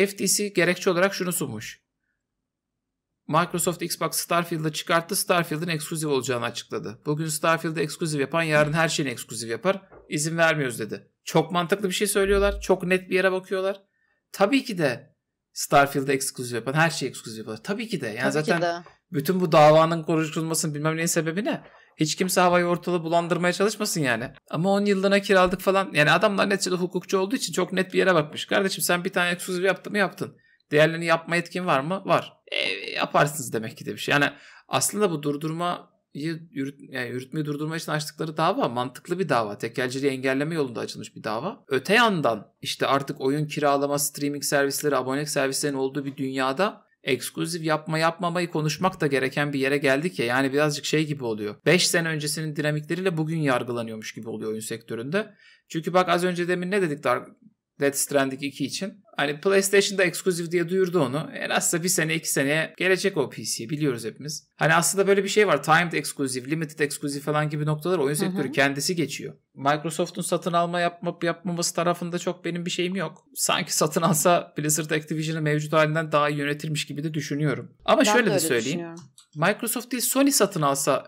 [SPEAKER 1] FTC gerekçe olarak şunu sunmuş. Microsoft Xbox Starfield'ı çıkarttı. Starfield'ın ekskluzif olacağını açıkladı. Bugün Starfield'ı ekskluzif yapan yarın her şeyini ekskluzif yapar. İzin vermiyoruz dedi. Çok mantıklı bir şey söylüyorlar. Çok net bir yere bakıyorlar. Tabii ki de Starfield'e ekskluzif yapan her şey ekskluzif yapıyorlar. Tabii ki de. Yani Tabii zaten de. bütün bu davanın konuşulmasının bilmem neyin sebebi ne? Hiç kimse havayı ortalığı bulandırmaya çalışmasın yani. Ama 10 yıllığına kiraladık falan. Yani adamlar neticede hukukçu olduğu için çok net bir yere bakmış. Kardeşim sen bir tane ekskluzif yaptın mı yaptın. Diğerlerini yapma yetkin var mı? Var. E, yaparsınız demek ki de bir şey. Yani aslında bu durdurma yürüt, yani yürütmeyi durdurma için açtıkları dava mantıklı bir dava. Tekelciliği engelleme yolunda açılmış bir dava. Öte yandan işte artık oyun kiralama, streaming servisleri, abonelik servislerinin olduğu bir dünyada ekskluzif yapma yapmamayı konuşmak da gereken bir yere geldik ya. Yani birazcık şey gibi oluyor. 5 sene öncesinin dinamikleriyle bugün yargılanıyormuş gibi oluyor oyun sektöründe. Çünkü bak az önce demin ne dedik Death Stranding 2 için. Hani PlayStation'da eksklusif diye duyurdu onu. En azsa bir sene iki seneye gelecek o PC'ye biliyoruz hepimiz. Hani aslında böyle bir şey var. Timed eksklusif, limited eksklusif falan gibi noktalar oyun sektörü hı hı. kendisi geçiyor. Microsoft'un satın alma yapmak yapmaması tarafında çok benim bir şeyim yok. Sanki satın alsa Blizzard Activision'ın mevcut halinden daha iyi yönetilmiş gibi de düşünüyorum. Ama ben şöyle de, de söyleyeyim. Microsoft değil Sony satın alsa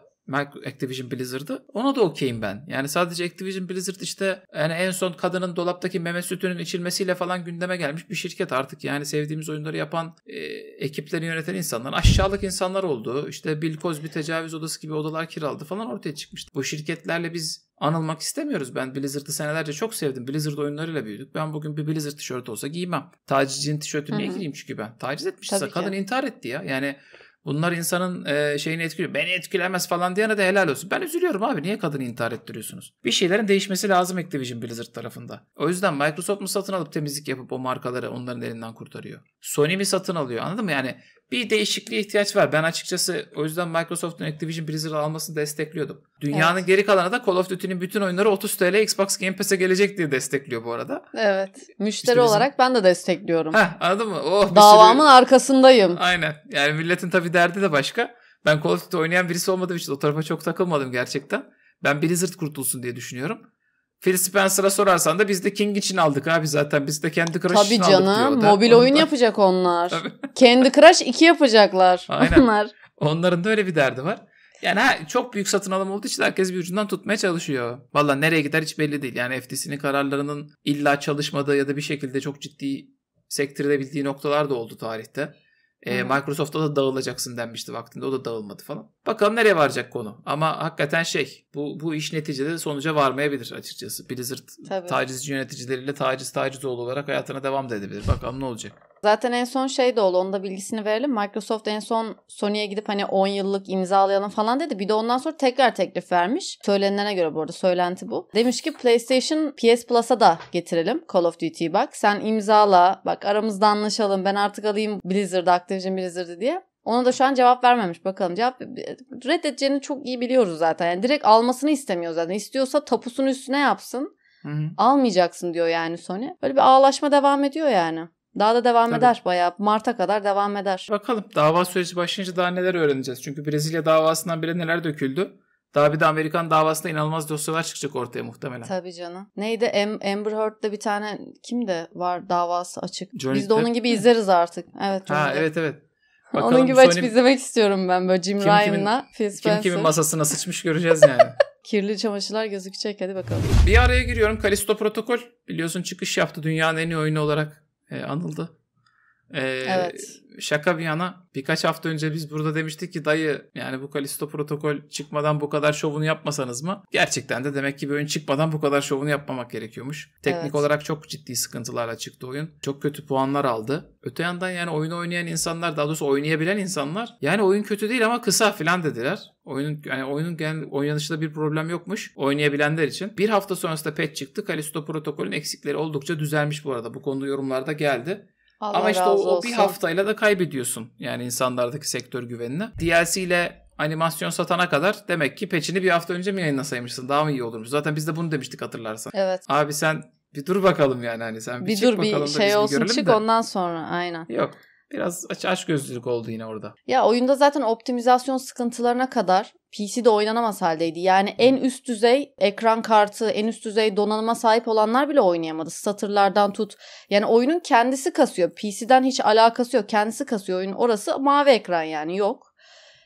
[SPEAKER 1] Activision Blizzard'ı. Ona da okeyim ben. Yani sadece Activision Blizzard işte yani en son kadının dolaptaki meme sütünün içilmesiyle falan gündeme gelmiş bir şirket artık. Yani sevdiğimiz oyunları yapan e, ekipleri yöneten insanlar aşağılık insanlar oldu. İşte Bill Cosby tecavüz odası gibi odalar kiraldı falan ortaya çıkmıştı. Bu şirketlerle biz anılmak istemiyoruz. Ben Blizzard'ı senelerce çok sevdim. Blizzard oyunlarıyla büyüdük. Ben bugün bir Blizzard tişörtü olsa giymem. Tacizcinin tişörtünü niye giyeyim çünkü ben? Taciz etmişse kadın intihar etti ya. Yani Bunlar insanın e, şeyini etkiliyor. Beni etkilemez falan diyene de helal olsun. Ben üzülüyorum abi. Niye kadını intihar ettiriyorsunuz? Bir şeylerin değişmesi lazım Activision Blizzard tarafında. O yüzden Microsoft mu satın alıp temizlik yapıp o markaları onların elinden kurtarıyor? Sony mi satın alıyor? Anladın mı? Yani bir değişikliğe ihtiyaç var. Ben açıkçası o yüzden Microsoft'un Activision Blizzard almasını destekliyordum. Dünyanın evet. geri kalanı da Call of Duty'nin bütün oyunları 30 TL Xbox Game Pass'e gelecek diye destekliyor bu arada.
[SPEAKER 2] Evet. Müşteri işte bizim... olarak ben de destekliyorum. Heh,
[SPEAKER 1] anladın mı? Oh, Davamın sürü...
[SPEAKER 2] arkasındayım.
[SPEAKER 1] Aynen. Yani milletin tabii derdi de başka. Ben Call of Duty oynayan birisi olmadığım için o tarafa çok takılmadım gerçekten. Ben Blizzard kurtulsun diye düşünüyorum. Phil Spencer'a sorarsan da biz de King için aldık abi zaten. Biz de kendi Crush Tabii için canım, aldık diyor. Tabii canım. Mobil oyun
[SPEAKER 2] yapacak onlar. kendi Crush 2 yapacaklar Aynen. onlar.
[SPEAKER 1] Onların da öyle bir derdi var. Yani ha, çok büyük satın alım olduğu için herkes bir ucundan tutmaya çalışıyor. Valla nereye gider hiç belli değil. Yani FTC'nin kararlarının illa çalışmadığı ya da bir şekilde çok ciddi sektirilebildiği noktalar da oldu tarihte. Ee, Microsoft'ta da dağılacaksın denmişti vaktinde. O da dağılmadı falan. Bakalım nereye varacak konu. Ama hakikaten şey bu, bu iş neticede sonuca varmayabilir açıkçası. Blizzard Tabii. tacizci yöneticileriyle taciz taciz tacizoğlu olarak hayatına devam da edebilir. Bakalım ne olacak.
[SPEAKER 2] Zaten en son şey de oldu. Onda bilgisini verelim. Microsoft en son Sony'ye gidip hani 10 yıllık imzalayalım falan dedi. Bir de ondan sonra tekrar teklif vermiş. Söylenene göre bu arada söylenti bu. Demiş ki PlayStation PS Plus'a da getirelim Call of Duty bak. Sen imzala. Bak aramızda anlaşalım. Ben artık alayım Blizzard'ı Activision Blizzard'ı diye. Ona da şu an cevap vermemiş bakalım. Cevap reddedeceğini çok iyi biliyoruz zaten. Yani direkt almasını istemiyor zaten. İstiyorsa tapusun üstüne yapsın. Hı-hı. Almayacaksın diyor yani Sony. Böyle bir ağlaşma devam ediyor yani. Daha da devam Tabii. eder bayağı. Mart'a kadar devam eder. Bakalım
[SPEAKER 1] dava süreci başlayınca daha neler öğreneceğiz. Çünkü Brezilya davasından bile neler döküldü. Daha bir de Amerikan davasında inanılmaz dosyalar çıkacak ortaya muhtemelen. Tabii
[SPEAKER 2] canım. Neydi Em Amber Heard'da bir tane kim de var davası açık. Johnny Biz de Depp onun gibi mi? izleriz artık. Evet. Johnny ha Depp.
[SPEAKER 1] evet evet. Bakalım Onun gibi Sony... açıp
[SPEAKER 2] izlemek istiyorum ben böyle Jim Ryan'la Phil Spencer. Kim kimin masasına
[SPEAKER 1] sıçmış göreceğiz yani.
[SPEAKER 2] Kirli çamaşırlar gözükecek hadi bakalım.
[SPEAKER 1] Bir araya giriyorum Kalisto Protokol biliyorsun çıkış yaptı dünyanın en iyi oyunu olarak e, anıldı. Ee, evet. Şaka bir yana birkaç hafta önce biz burada demiştik ki dayı yani bu Kalisto protokol çıkmadan bu kadar şovunu yapmasanız mı? Gerçekten de demek ki bir oyun çıkmadan bu kadar şovunu yapmamak gerekiyormuş. Teknik evet. olarak çok ciddi sıkıntılarla çıktı oyun. Çok kötü puanlar aldı. Öte yandan yani oyunu oynayan insanlar daha doğrusu oynayabilen insanlar yani oyun kötü değil ama kısa filan dediler. Oyunun yani oyunun genel oynanışında bir problem yokmuş oynayabilenler için. Bir hafta sonrasında patch çıktı. Kalisto protokolün eksikleri oldukça düzelmiş bu arada. Bu konuda yorumlarda geldi. Allah Ama işte o, o bir haftayla da kaybediyorsun yani insanlardaki sektör güvenini. DLC ile animasyon satana kadar demek ki peçini bir hafta önce mi yayınlasaymışsın daha mı iyi olurmuş. Zaten biz de bunu demiştik hatırlarsan. Evet. Abi sen bir dur bakalım yani hani sen bir, bir dur bir şey olsun çık de. ondan
[SPEAKER 2] sonra aynen. Yok
[SPEAKER 1] biraz aç, aç gözlülük oldu yine orada.
[SPEAKER 2] Ya oyunda zaten optimizasyon sıkıntılarına kadar PC'de oynanamaz haldeydi. Yani en üst düzey ekran kartı, en üst düzey donanıma sahip olanlar bile oynayamadı. Satırlardan tut. Yani oyunun kendisi kasıyor. PC'den hiç alakası yok. Kendisi kasıyor oyun Orası mavi ekran yani yok.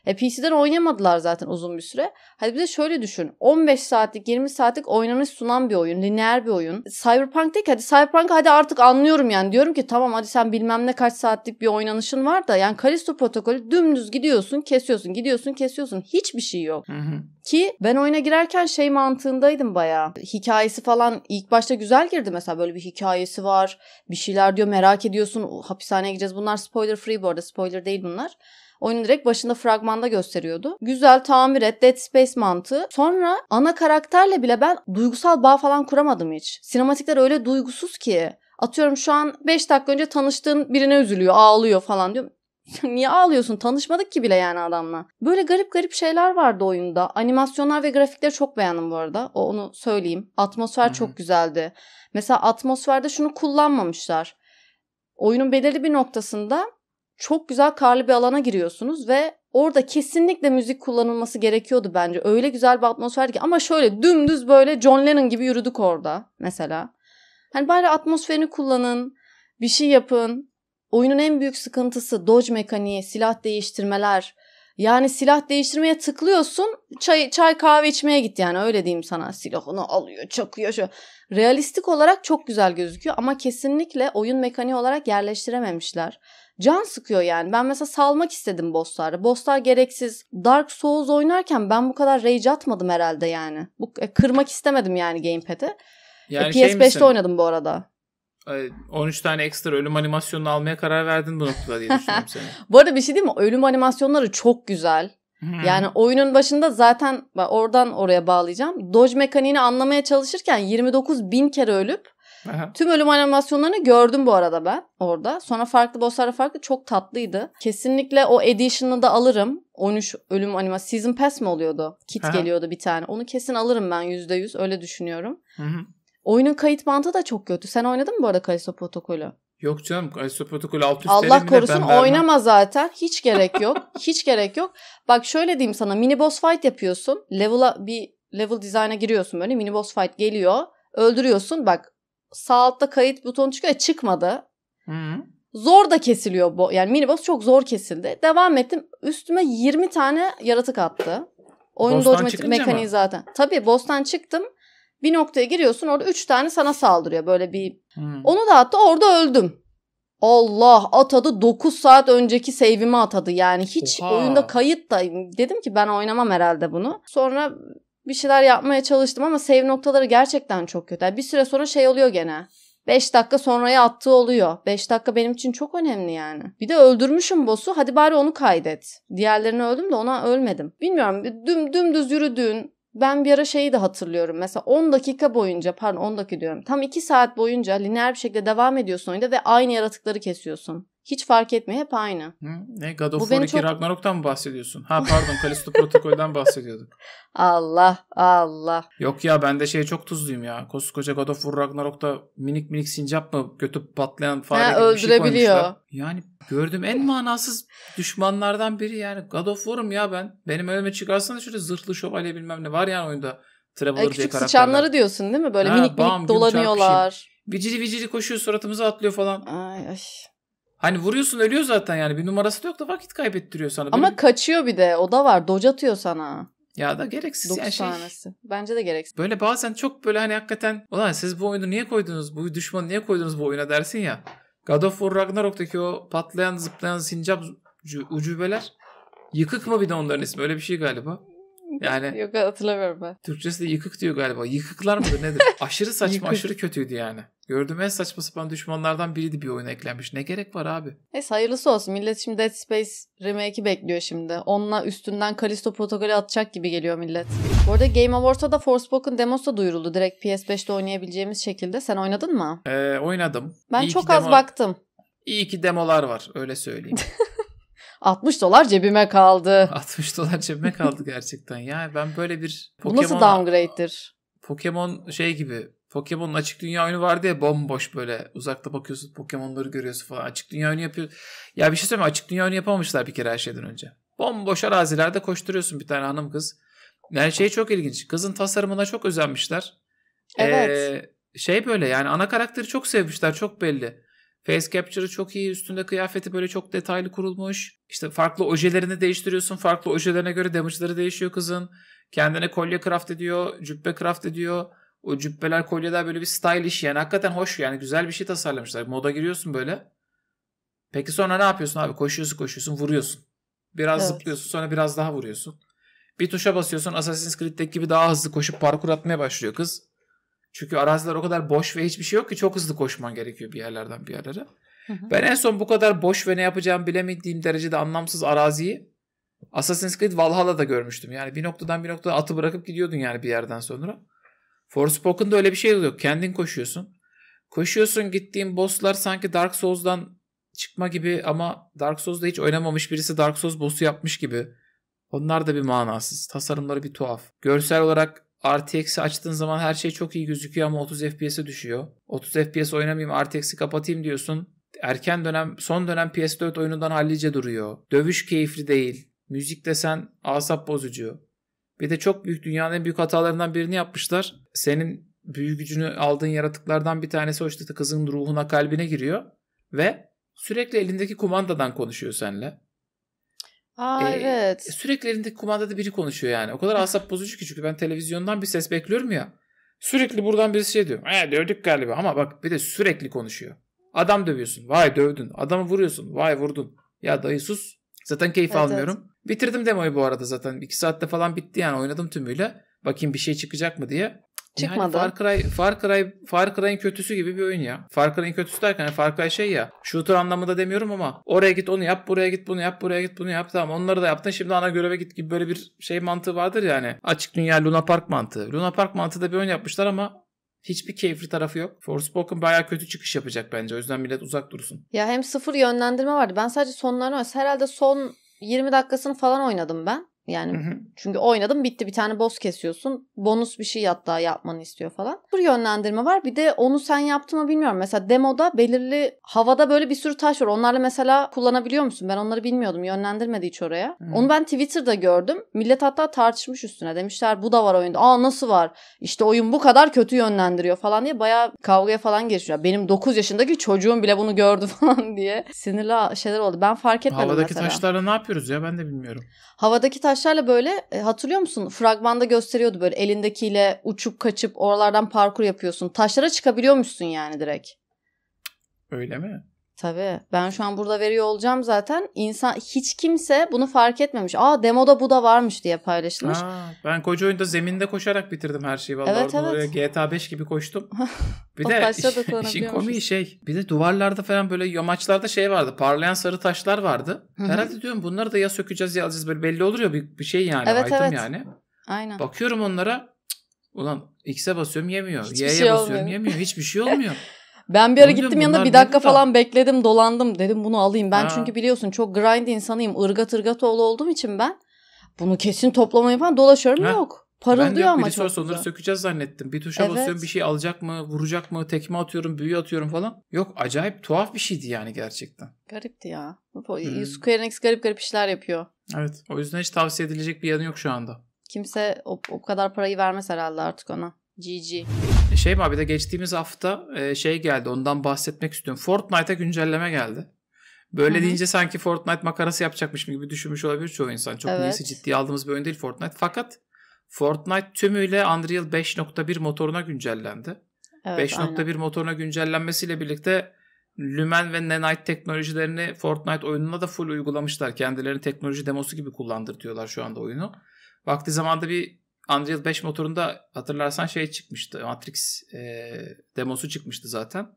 [SPEAKER 2] E, PC'den oynamadılar zaten uzun bir süre. Hadi bir de şöyle düşün. 15 saatlik 20 saatlik oynanış sunan bir oyun. Lineer bir oyun. Cyberpunk değil ki hadi Cyberpunk hadi artık anlıyorum yani. Diyorum ki tamam hadi sen bilmem ne kaç saatlik bir oynanışın var da yani Kalisto protokolü dümdüz gidiyorsun kesiyorsun gidiyorsun kesiyorsun. Hiçbir şey yok. Hı hı. Ki ben oyuna girerken şey mantığındaydım bayağı. Hikayesi falan ilk başta güzel girdi mesela böyle bir hikayesi var. Bir şeyler diyor merak ediyorsun. Hapishaneye gideceğiz. Bunlar spoiler free bu arada. Spoiler değil bunlar. Oyunun direkt başında fragmanda gösteriyordu. Güzel, tamir et, Dead Space mantığı. Sonra ana karakterle bile ben duygusal bağ falan kuramadım hiç. Sinematikler öyle duygusuz ki. Atıyorum şu an 5 dakika önce tanıştığın birine üzülüyor, ağlıyor falan diyor. Niye ağlıyorsun? Tanışmadık ki bile yani adamla. Böyle garip garip şeyler vardı oyunda. Animasyonlar ve grafikleri çok beğendim bu arada. O onu söyleyeyim. Atmosfer çok güzeldi. Mesela atmosferde şunu kullanmamışlar. Oyunun belirli bir noktasında çok güzel karlı bir alana giriyorsunuz ve orada kesinlikle müzik kullanılması gerekiyordu bence. Öyle güzel bir atmosferdi ki ama şöyle dümdüz böyle John Lennon gibi yürüdük orada mesela. Hani bari atmosferini kullanın, bir şey yapın. Oyunun en büyük sıkıntısı dodge mekaniği, silah değiştirmeler. Yani silah değiştirmeye tıklıyorsun, çay, çay kahve içmeye git yani öyle diyeyim sana. Silahını alıyor, çakıyor. Şu. Realistik olarak çok güzel gözüküyor ama kesinlikle oyun mekaniği olarak yerleştirememişler can sıkıyor yani. Ben mesela salmak istedim bossları. Bosslar gereksiz. Dark Souls oynarken ben bu kadar rage atmadım herhalde yani. Bu e, kırmak istemedim yani gamepad'i. E, yani e, şey PS5'te misin? oynadım bu arada.
[SPEAKER 1] 13 tane ekstra ölüm animasyonunu almaya karar verdin bu noktada diye düşünüyorum seni.
[SPEAKER 2] bu arada bir şey değil mi? Ölüm animasyonları çok güzel. Hmm. Yani oyunun başında zaten oradan oraya bağlayacağım. Dodge mekaniğini anlamaya çalışırken 29 bin kere ölüp Aha. Tüm ölüm animasyonlarını gördüm bu arada ben orada. Sonra farklı bosslarla farklı çok tatlıydı. Kesinlikle o edition'ı da alırım. 13 ölüm anima season pass mi oluyordu? Kit Aha. geliyordu bir tane. Onu kesin alırım ben %100 öyle düşünüyorum. Hı hı. Oyunun kayıt bantı da çok kötü. Sen oynadın mı bu arada Kalisto protokolü?
[SPEAKER 1] Yok canım Kalisto protokolü alt üst Allah korusun oynama
[SPEAKER 2] zaten. Hiç gerek yok. Hiç gerek yok. Bak şöyle diyeyim sana mini boss fight yapıyorsun. Level'a bir level design'a giriyorsun böyle mini boss fight geliyor. Öldürüyorsun bak sağ altta kayıt butonu çıkıyor. Çıkmadı. Hı. Zor da kesiliyor. Bu. Yani mini boss çok zor kesildi. Devam ettim. Üstüme 20 tane yaratık attı. Oyunun dodge mekaniği mi? zaten. Tabii boss'tan çıktım. Bir noktaya giriyorsun orada 3 tane sana saldırıyor böyle bir. Hmm. Onu da attı orada öldüm. Allah atadı 9 saat önceki save'imi atadı yani hiç Oha. oyunda kayıt da dedim ki ben oynamam herhalde bunu. Sonra bir şeyler yapmaya çalıştım ama save noktaları gerçekten çok kötü. bir süre sonra şey oluyor gene. 5 dakika sonraya attığı oluyor. 5 dakika benim için çok önemli yani. Bir de öldürmüşüm boss'u. Hadi bari onu kaydet. Diğerlerini öldüm de ona ölmedim. Bilmiyorum düm, dümdüz yürüdüğün ben bir ara şeyi de hatırlıyorum. Mesela 10 dakika boyunca pardon 10 dakika diyorum. Tam 2 saat boyunca lineer bir şekilde devam ediyorsun oyunda ve aynı yaratıkları kesiyorsun. Hiç fark etmiyor hep aynı. Hı,
[SPEAKER 1] ne God of War 2 çok... Ragnarok'tan mı bahsediyorsun? Ha pardon Kalisto Protokol'den bahsediyorduk.
[SPEAKER 2] Allah
[SPEAKER 1] Allah. Yok ya ben de şey çok tuzluyum ya. Koskoca God of War Ragnarok'ta minik minik sincap mı götü patlayan fare ha, gibi öldürebiliyor. bir şey koymuşlar. Yani gördüm en manasız düşmanlardan biri yani. God of War'um ya ben. Benim önüme çıkarsana şöyle zırhlı şövalye bilmem ne var yani oyunda. Traveler Ay, küçük sıçanları
[SPEAKER 2] diyorsun değil mi? Böyle ha, minik bam, minik şey. dolanıyorlar. Bam,
[SPEAKER 1] vicili vicili koşuyor suratımıza atlıyor falan. Ay ay. Hani vuruyorsun ölüyor zaten yani. Bir numarası da yok da vakit kaybettiriyor sana. Ama Böyle...
[SPEAKER 2] kaçıyor bir de. O da var. Doge atıyor sana.
[SPEAKER 1] Ya da gereksiz Dokuz yani şey. tanesi.
[SPEAKER 2] Bence de gereksiz.
[SPEAKER 1] Böyle bazen çok böyle hani hakikaten ulan siz bu oyunu niye koydunuz? Bu düşmanı niye koydunuz bu oyuna dersin ya. God of War Ragnarok'taki o patlayan zıplayan sincap ucubeler yıkık mı bir de onların ismi? Öyle bir şey galiba. Yani Yok
[SPEAKER 2] hatırlamıyorum ben.
[SPEAKER 1] Türkçesi de yıkık diyor galiba. Yıkıklar mıdır nedir? Aşırı saçma aşırı kötüydü yani. Gördüğüm en saçma sapan düşmanlardan biriydi bir oyuna eklenmiş. Ne gerek var abi?
[SPEAKER 2] Neyse hayırlısı olsun. Millet şimdi Dead Space remake'i bekliyor şimdi. Onunla üstünden Kalisto protokolü atacak gibi geliyor millet. Bu arada Game Awards'a da Forspoken demosu da duyuruldu. Direkt PS5'te oynayabileceğimiz şekilde. Sen oynadın mı?
[SPEAKER 1] Ee, oynadım. Ben İyi çok az demo... baktım. İyi ki demolar var öyle söyleyeyim.
[SPEAKER 2] 60 dolar cebime kaldı.
[SPEAKER 1] 60 dolar cebime kaldı gerçekten. Yani ben böyle bir Pokemon... Bu nasıl
[SPEAKER 2] downgrade'dir?
[SPEAKER 1] Pokemon şey gibi Pokemon'un açık dünya oyunu vardı ya bomboş böyle uzakta bakıyorsun Pokemon'ları görüyorsun falan. Açık dünya oyunu yapıyor. Ya bir şey söyleyeyim açık dünya oyunu yapamamışlar bir kere her şeyden önce. Bomboş arazilerde koşturuyorsun bir tane hanım kız. Yani şey çok ilginç. Kızın tasarımına çok özenmişler. Evet. Ee, şey böyle yani ana karakteri çok sevmişler çok belli. Face capture'ı çok iyi. Üstünde kıyafeti böyle çok detaylı kurulmuş. İşte farklı ojelerini değiştiriyorsun. Farklı ojelerine göre damage'ları değişiyor kızın. Kendine kolye craft ediyor. Cübbe craft ediyor o cübbeler kolyeler böyle bir stylish yani hakikaten hoş yani güzel bir şey tasarlamışlar. Moda giriyorsun böyle. Peki sonra ne yapıyorsun abi? Koşuyorsun koşuyorsun vuruyorsun. Biraz evet. zıplıyorsun sonra biraz daha vuruyorsun. Bir tuşa basıyorsun Assassin's Creed'deki gibi daha hızlı koşup parkur atmaya başlıyor kız. Çünkü araziler o kadar boş ve hiçbir şey yok ki çok hızlı koşman gerekiyor bir yerlerden bir yerlere. Ben en son bu kadar boş ve ne yapacağımı bilemediğim derecede anlamsız araziyi Assassin's Creed Valhalla'da görmüştüm. Yani bir noktadan bir noktaya atı bırakıp gidiyordun yani bir yerden sonra. Forspoken'da öyle bir şey yok. Kendin koşuyorsun. Koşuyorsun gittiğin bosslar sanki Dark Souls'dan çıkma gibi ama Dark Souls'da hiç oynamamış birisi Dark Souls boss'u yapmış gibi. Onlar da bir manasız. Tasarımları bir tuhaf. Görsel olarak RTX'i açtığın zaman her şey çok iyi gözüküyor ama 30 FPS'e düşüyor. 30 FPS oynamayayım RTX'i kapatayım diyorsun. Erken dönem, son dönem PS4 oyunundan hallice duruyor. Dövüş keyifli değil. Müzik desen asap bozucu. Bir de çok büyük dünyanın en büyük hatalarından birini yapmışlar. Senin büyü gücünü aldığın yaratıklardan bir tanesi o işte kızın ruhuna kalbine giriyor ve sürekli elindeki kumandadan konuşuyor seninle.
[SPEAKER 2] Aa ee, evet.
[SPEAKER 1] Sürekli elindeki kumandada biri konuşuyor yani. O kadar asap bozucu ki çünkü ben televizyondan bir ses bekliyorum ya. Sürekli buradan birisi şey diyor. He dövdük galiba ama bak bir de sürekli konuşuyor. Adam dövüyorsun. Vay dövdün. Adamı vuruyorsun. Vay vurdun. Ya dayı sus. Zaten keyif evet, almıyorum. Evet. Bitirdim demoyu bu arada zaten. 2 saatte falan bitti yani oynadım tümüyle. Bakayım bir şey çıkacak mı diye. Çıkmadı. Yani Far Cry, Far Cry, Far Cry'in kötüsü gibi bir oyun ya. Far Cry'in kötüsü derken Far Cry şey ya. Shooter anlamında demiyorum ama oraya git onu yap, buraya git bunu yap, buraya git bunu yap. Tamam onları da yaptın. Şimdi ana göreve git gibi böyle bir şey mantığı vardır yani. Açık dünya Luna Park mantığı. Luna Park mantığı da bir oyun yapmışlar ama Hiçbir keyifli tarafı yok. Forspoken baya kötü çıkış yapacak bence. O yüzden millet uzak dursun.
[SPEAKER 2] Ya hem sıfır yönlendirme vardı. Ben sadece sonlarını Herhalde son 20 dakikasını falan oynadım ben. Yani hı hı. çünkü oynadım bitti bir tane boss kesiyorsun. Bonus bir şey hatta yapmanı istiyor falan. bu yönlendirme var. Bir de onu sen yaptın mı bilmiyorum. Mesela demoda belirli havada böyle bir sürü taş var. Onlarla mesela kullanabiliyor musun? Ben onları bilmiyordum. Yönlendirmedi hiç oraya. Hı. Onu ben Twitter'da gördüm. Millet hatta tartışmış üstüne. Demişler bu da var oyunda. Aa nasıl var? İşte oyun bu kadar kötü yönlendiriyor falan diye bayağı kavgaya falan geçiyor. Benim 9 yaşındaki çocuğum bile bunu gördü falan diye. Sinirli şeyler oldu. Ben fark etmedim Havadaki mesela. taşlarla
[SPEAKER 1] ne yapıyoruz ya? Ben de bilmiyorum.
[SPEAKER 2] Havadaki taş arkadaşlarla böyle e, hatırlıyor musun? Fragmanda gösteriyordu böyle elindekiyle uçup kaçıp oralardan parkur yapıyorsun. Taşlara çıkabiliyormuşsun yani direkt. Öyle mi? Tabii. Ben şu an burada veriyor olacağım zaten. İnsan hiç kimse bunu fark etmemiş. Aa demoda bu da varmış diye paylaşılmış. Aa,
[SPEAKER 1] ben koca oyunda zeminde koşarak bitirdim her şeyi vallahi. Evet, evet. GTA 5 gibi koştum. Bir de iş, işin komiği şey. Bir de duvarlarda falan böyle yamaçlarda şey vardı. Parlayan sarı taşlar vardı. Hı-hı. Herhalde diyorum bunları da ya sökeceğiz ya alacağız böyle belli olur ya bir, bir şey yani. Evet, evet. yani. Aynen. Bakıyorum onlara. Cık, ulan X'e basıyorum yemiyor. Hiçbir Y'ye şey basıyorum olmuyor. yemiyor. Hiçbir şey olmuyor.
[SPEAKER 2] Ben bir ara Hocam gittim yanında bir dakika falan bekledim dolandım dedim bunu alayım. Ben ha. çünkü biliyorsun çok grind insanıyım ırgat ırgat oğlu olduğum için ben bunu kesin toplamayı falan dolaşıyorum ha. yok. Parıldıyor ben ama bir çok sonları
[SPEAKER 1] sökeceğiz zannettim. Bir tuşa evet. basıyorum bir şey alacak mı vuracak mı tekme atıyorum büyü atıyorum falan. Yok acayip tuhaf bir şeydi yani gerçekten.
[SPEAKER 2] Garipti ya. Hmm. Square Enix garip garip işler yapıyor.
[SPEAKER 1] Evet o yüzden hiç tavsiye edilecek bir yanı yok şu anda.
[SPEAKER 2] Kimse o, o kadar parayı vermez herhalde artık ona. GG.
[SPEAKER 1] Şey mi abi de geçtiğimiz hafta e, şey geldi ondan bahsetmek istiyorum. Fortnite'a güncelleme geldi. Böyle Hı-hı. deyince sanki Fortnite makarası yapacakmış gibi düşünmüş olabilir çoğu insan. Çok evet. neyse ciddiye aldığımız bir oyun değil Fortnite. Fakat Fortnite tümüyle Unreal 5.1 motoruna güncellendi.
[SPEAKER 2] Evet, 5.1
[SPEAKER 1] motoruna güncellenmesiyle birlikte Lumen ve Nanite teknolojilerini Fortnite oyununa da full uygulamışlar. Kendilerini teknoloji demosu gibi kullandırtıyorlar şu anda oyunu. Vakti zamanda bir Unreal 5 motorunda hatırlarsan şey çıkmıştı. Matrix e, demosu çıkmıştı zaten.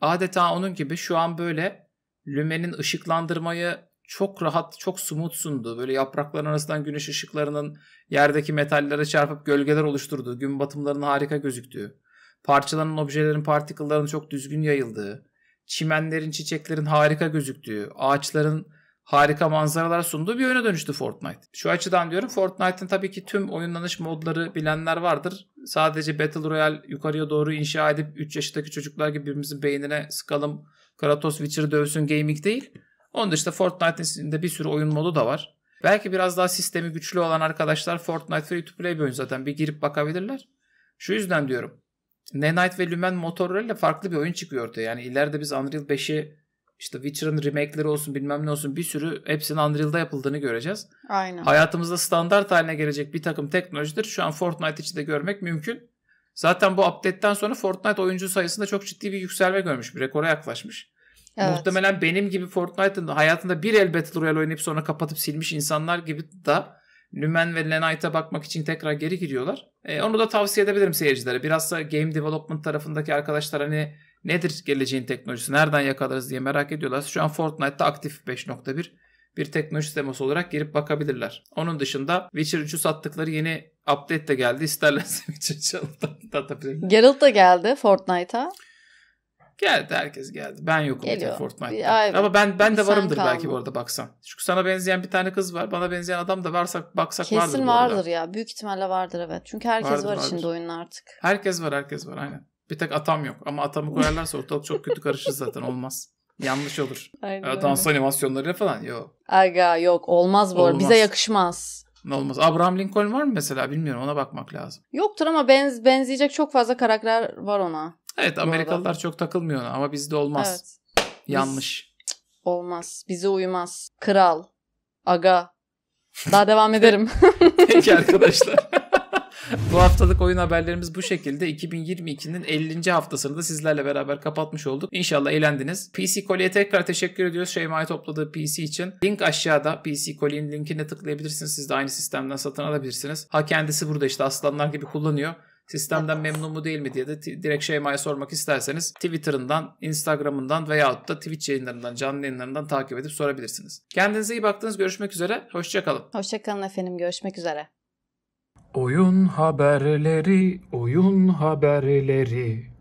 [SPEAKER 1] Adeta onun gibi şu an böyle Lumen'in ışıklandırmayı çok rahat, çok smooth sundu böyle yaprakların arasından güneş ışıklarının yerdeki metallere çarpıp gölgeler oluşturduğu, gün batımlarının harika gözüktüğü, parçalanan objelerin partikıllarının çok düzgün yayıldığı, çimenlerin, çiçeklerin harika gözüktüğü, ağaçların harika manzaralar sunduğu bir oyuna dönüştü Fortnite. Şu açıdan diyorum Fortnite'ın tabii ki tüm oyunlanış modları bilenler vardır. Sadece Battle Royale yukarıya doğru inşa edip 3 yaşındaki çocuklar gibi birbirimizin beynine sıkalım Kratos Witcher dövsün gaming değil. Onun dışında Fortnite'ın içinde bir sürü oyun modu da var. Belki biraz daha sistemi güçlü olan arkadaşlar Fortnite Free to Play bir oyun zaten bir girip bakabilirler. Şu yüzden diyorum. Nanite ve Lumen Motorlarıyla farklı bir oyun çıkıyor ortaya. Yani ileride biz Unreal 5'i işte Witcher'ın remake'leri olsun bilmem ne olsun bir sürü hepsinin Unreal'da yapıldığını göreceğiz. Aynen. Hayatımızda standart haline gelecek bir takım teknolojidir. Şu an Fortnite içinde görmek mümkün. Zaten bu update'ten sonra Fortnite oyuncu sayısında çok ciddi bir yükselme görmüş. Bir rekora yaklaşmış. Evet. Muhtemelen benim gibi Fortnite'ın hayatında bir el Battle Royale oynayıp sonra kapatıp silmiş insanlar gibi da Lumen ve Lenite'a bakmak için tekrar geri giriyorlar. E, onu da tavsiye edebilirim seyircilere. Biraz da game development tarafındaki arkadaşlar hani Nedir geleceğin teknolojisi? Nereden yakalarız diye merak ediyorlar. Şu an Fortnite'ta aktif 5.1 bir teknoloji teması olarak girip bakabilirler. Onun dışında Witcher 3'ü sattıkları yeni update de geldi. İsterlerse Witcher 3'ü atabilirler.
[SPEAKER 2] Geralt da geldi Fortnite'a.
[SPEAKER 1] Geldi herkes geldi. Ben yokum Geliyor. Fortnite'da. Ama ben ben de varımdır kalma. belki bu arada baksan. Çünkü sana benzeyen bir tane kız var. Bana benzeyen adam da varsa baksak Kesin vardır. Kesin vardır
[SPEAKER 2] ya. Büyük ihtimalle vardır evet. Çünkü herkes vardır, var vardır. içinde oyunun artık.
[SPEAKER 1] Herkes var herkes var aynen. Bir tek atam yok ama atamı koyarlarsa ortalık çok kötü karışır zaten olmaz. Yanlış olur. Aynen. Dans animasyonları falan yok.
[SPEAKER 2] Aga yok olmaz bu olmaz. bize yakışmaz.
[SPEAKER 1] Ne olmaz. Abraham Lincoln var mı mesela bilmiyorum ona bakmak lazım.
[SPEAKER 2] Yoktur ama benz benzeyecek çok fazla karakter var ona.
[SPEAKER 1] Evet Amerikalılar arada. çok takılmıyor ona ama bizde olmaz.
[SPEAKER 2] Evet. Yanlış. Biz, olmaz. Bize uymaz. Kral. Aga. Daha devam ederim.
[SPEAKER 1] Peki arkadaşlar. bu haftalık oyun haberlerimiz bu şekilde. 2022'nin 50. haftasını da sizlerle beraber kapatmış olduk. İnşallah eğlendiniz. PC Koli'ye tekrar teşekkür ediyoruz Şeyma'yı topladığı PC için. Link aşağıda. PC Koli'nin linkine tıklayabilirsiniz. Siz de aynı sistemden satın alabilirsiniz. Ha kendisi burada işte aslanlar gibi kullanıyor sistemden memnun mu değil mi diye de direkt Şeyma'ya sormak isterseniz Twitter'ından, Instagram'ından veyahut da Twitch yayınlarından, canlı yayınlarından takip edip sorabilirsiniz. Kendinize iyi baktınız. Görüşmek üzere. Hoşçakalın.
[SPEAKER 2] Hoşçakalın efendim. Görüşmek üzere.
[SPEAKER 1] Oyun haberleri, oyun haberleri.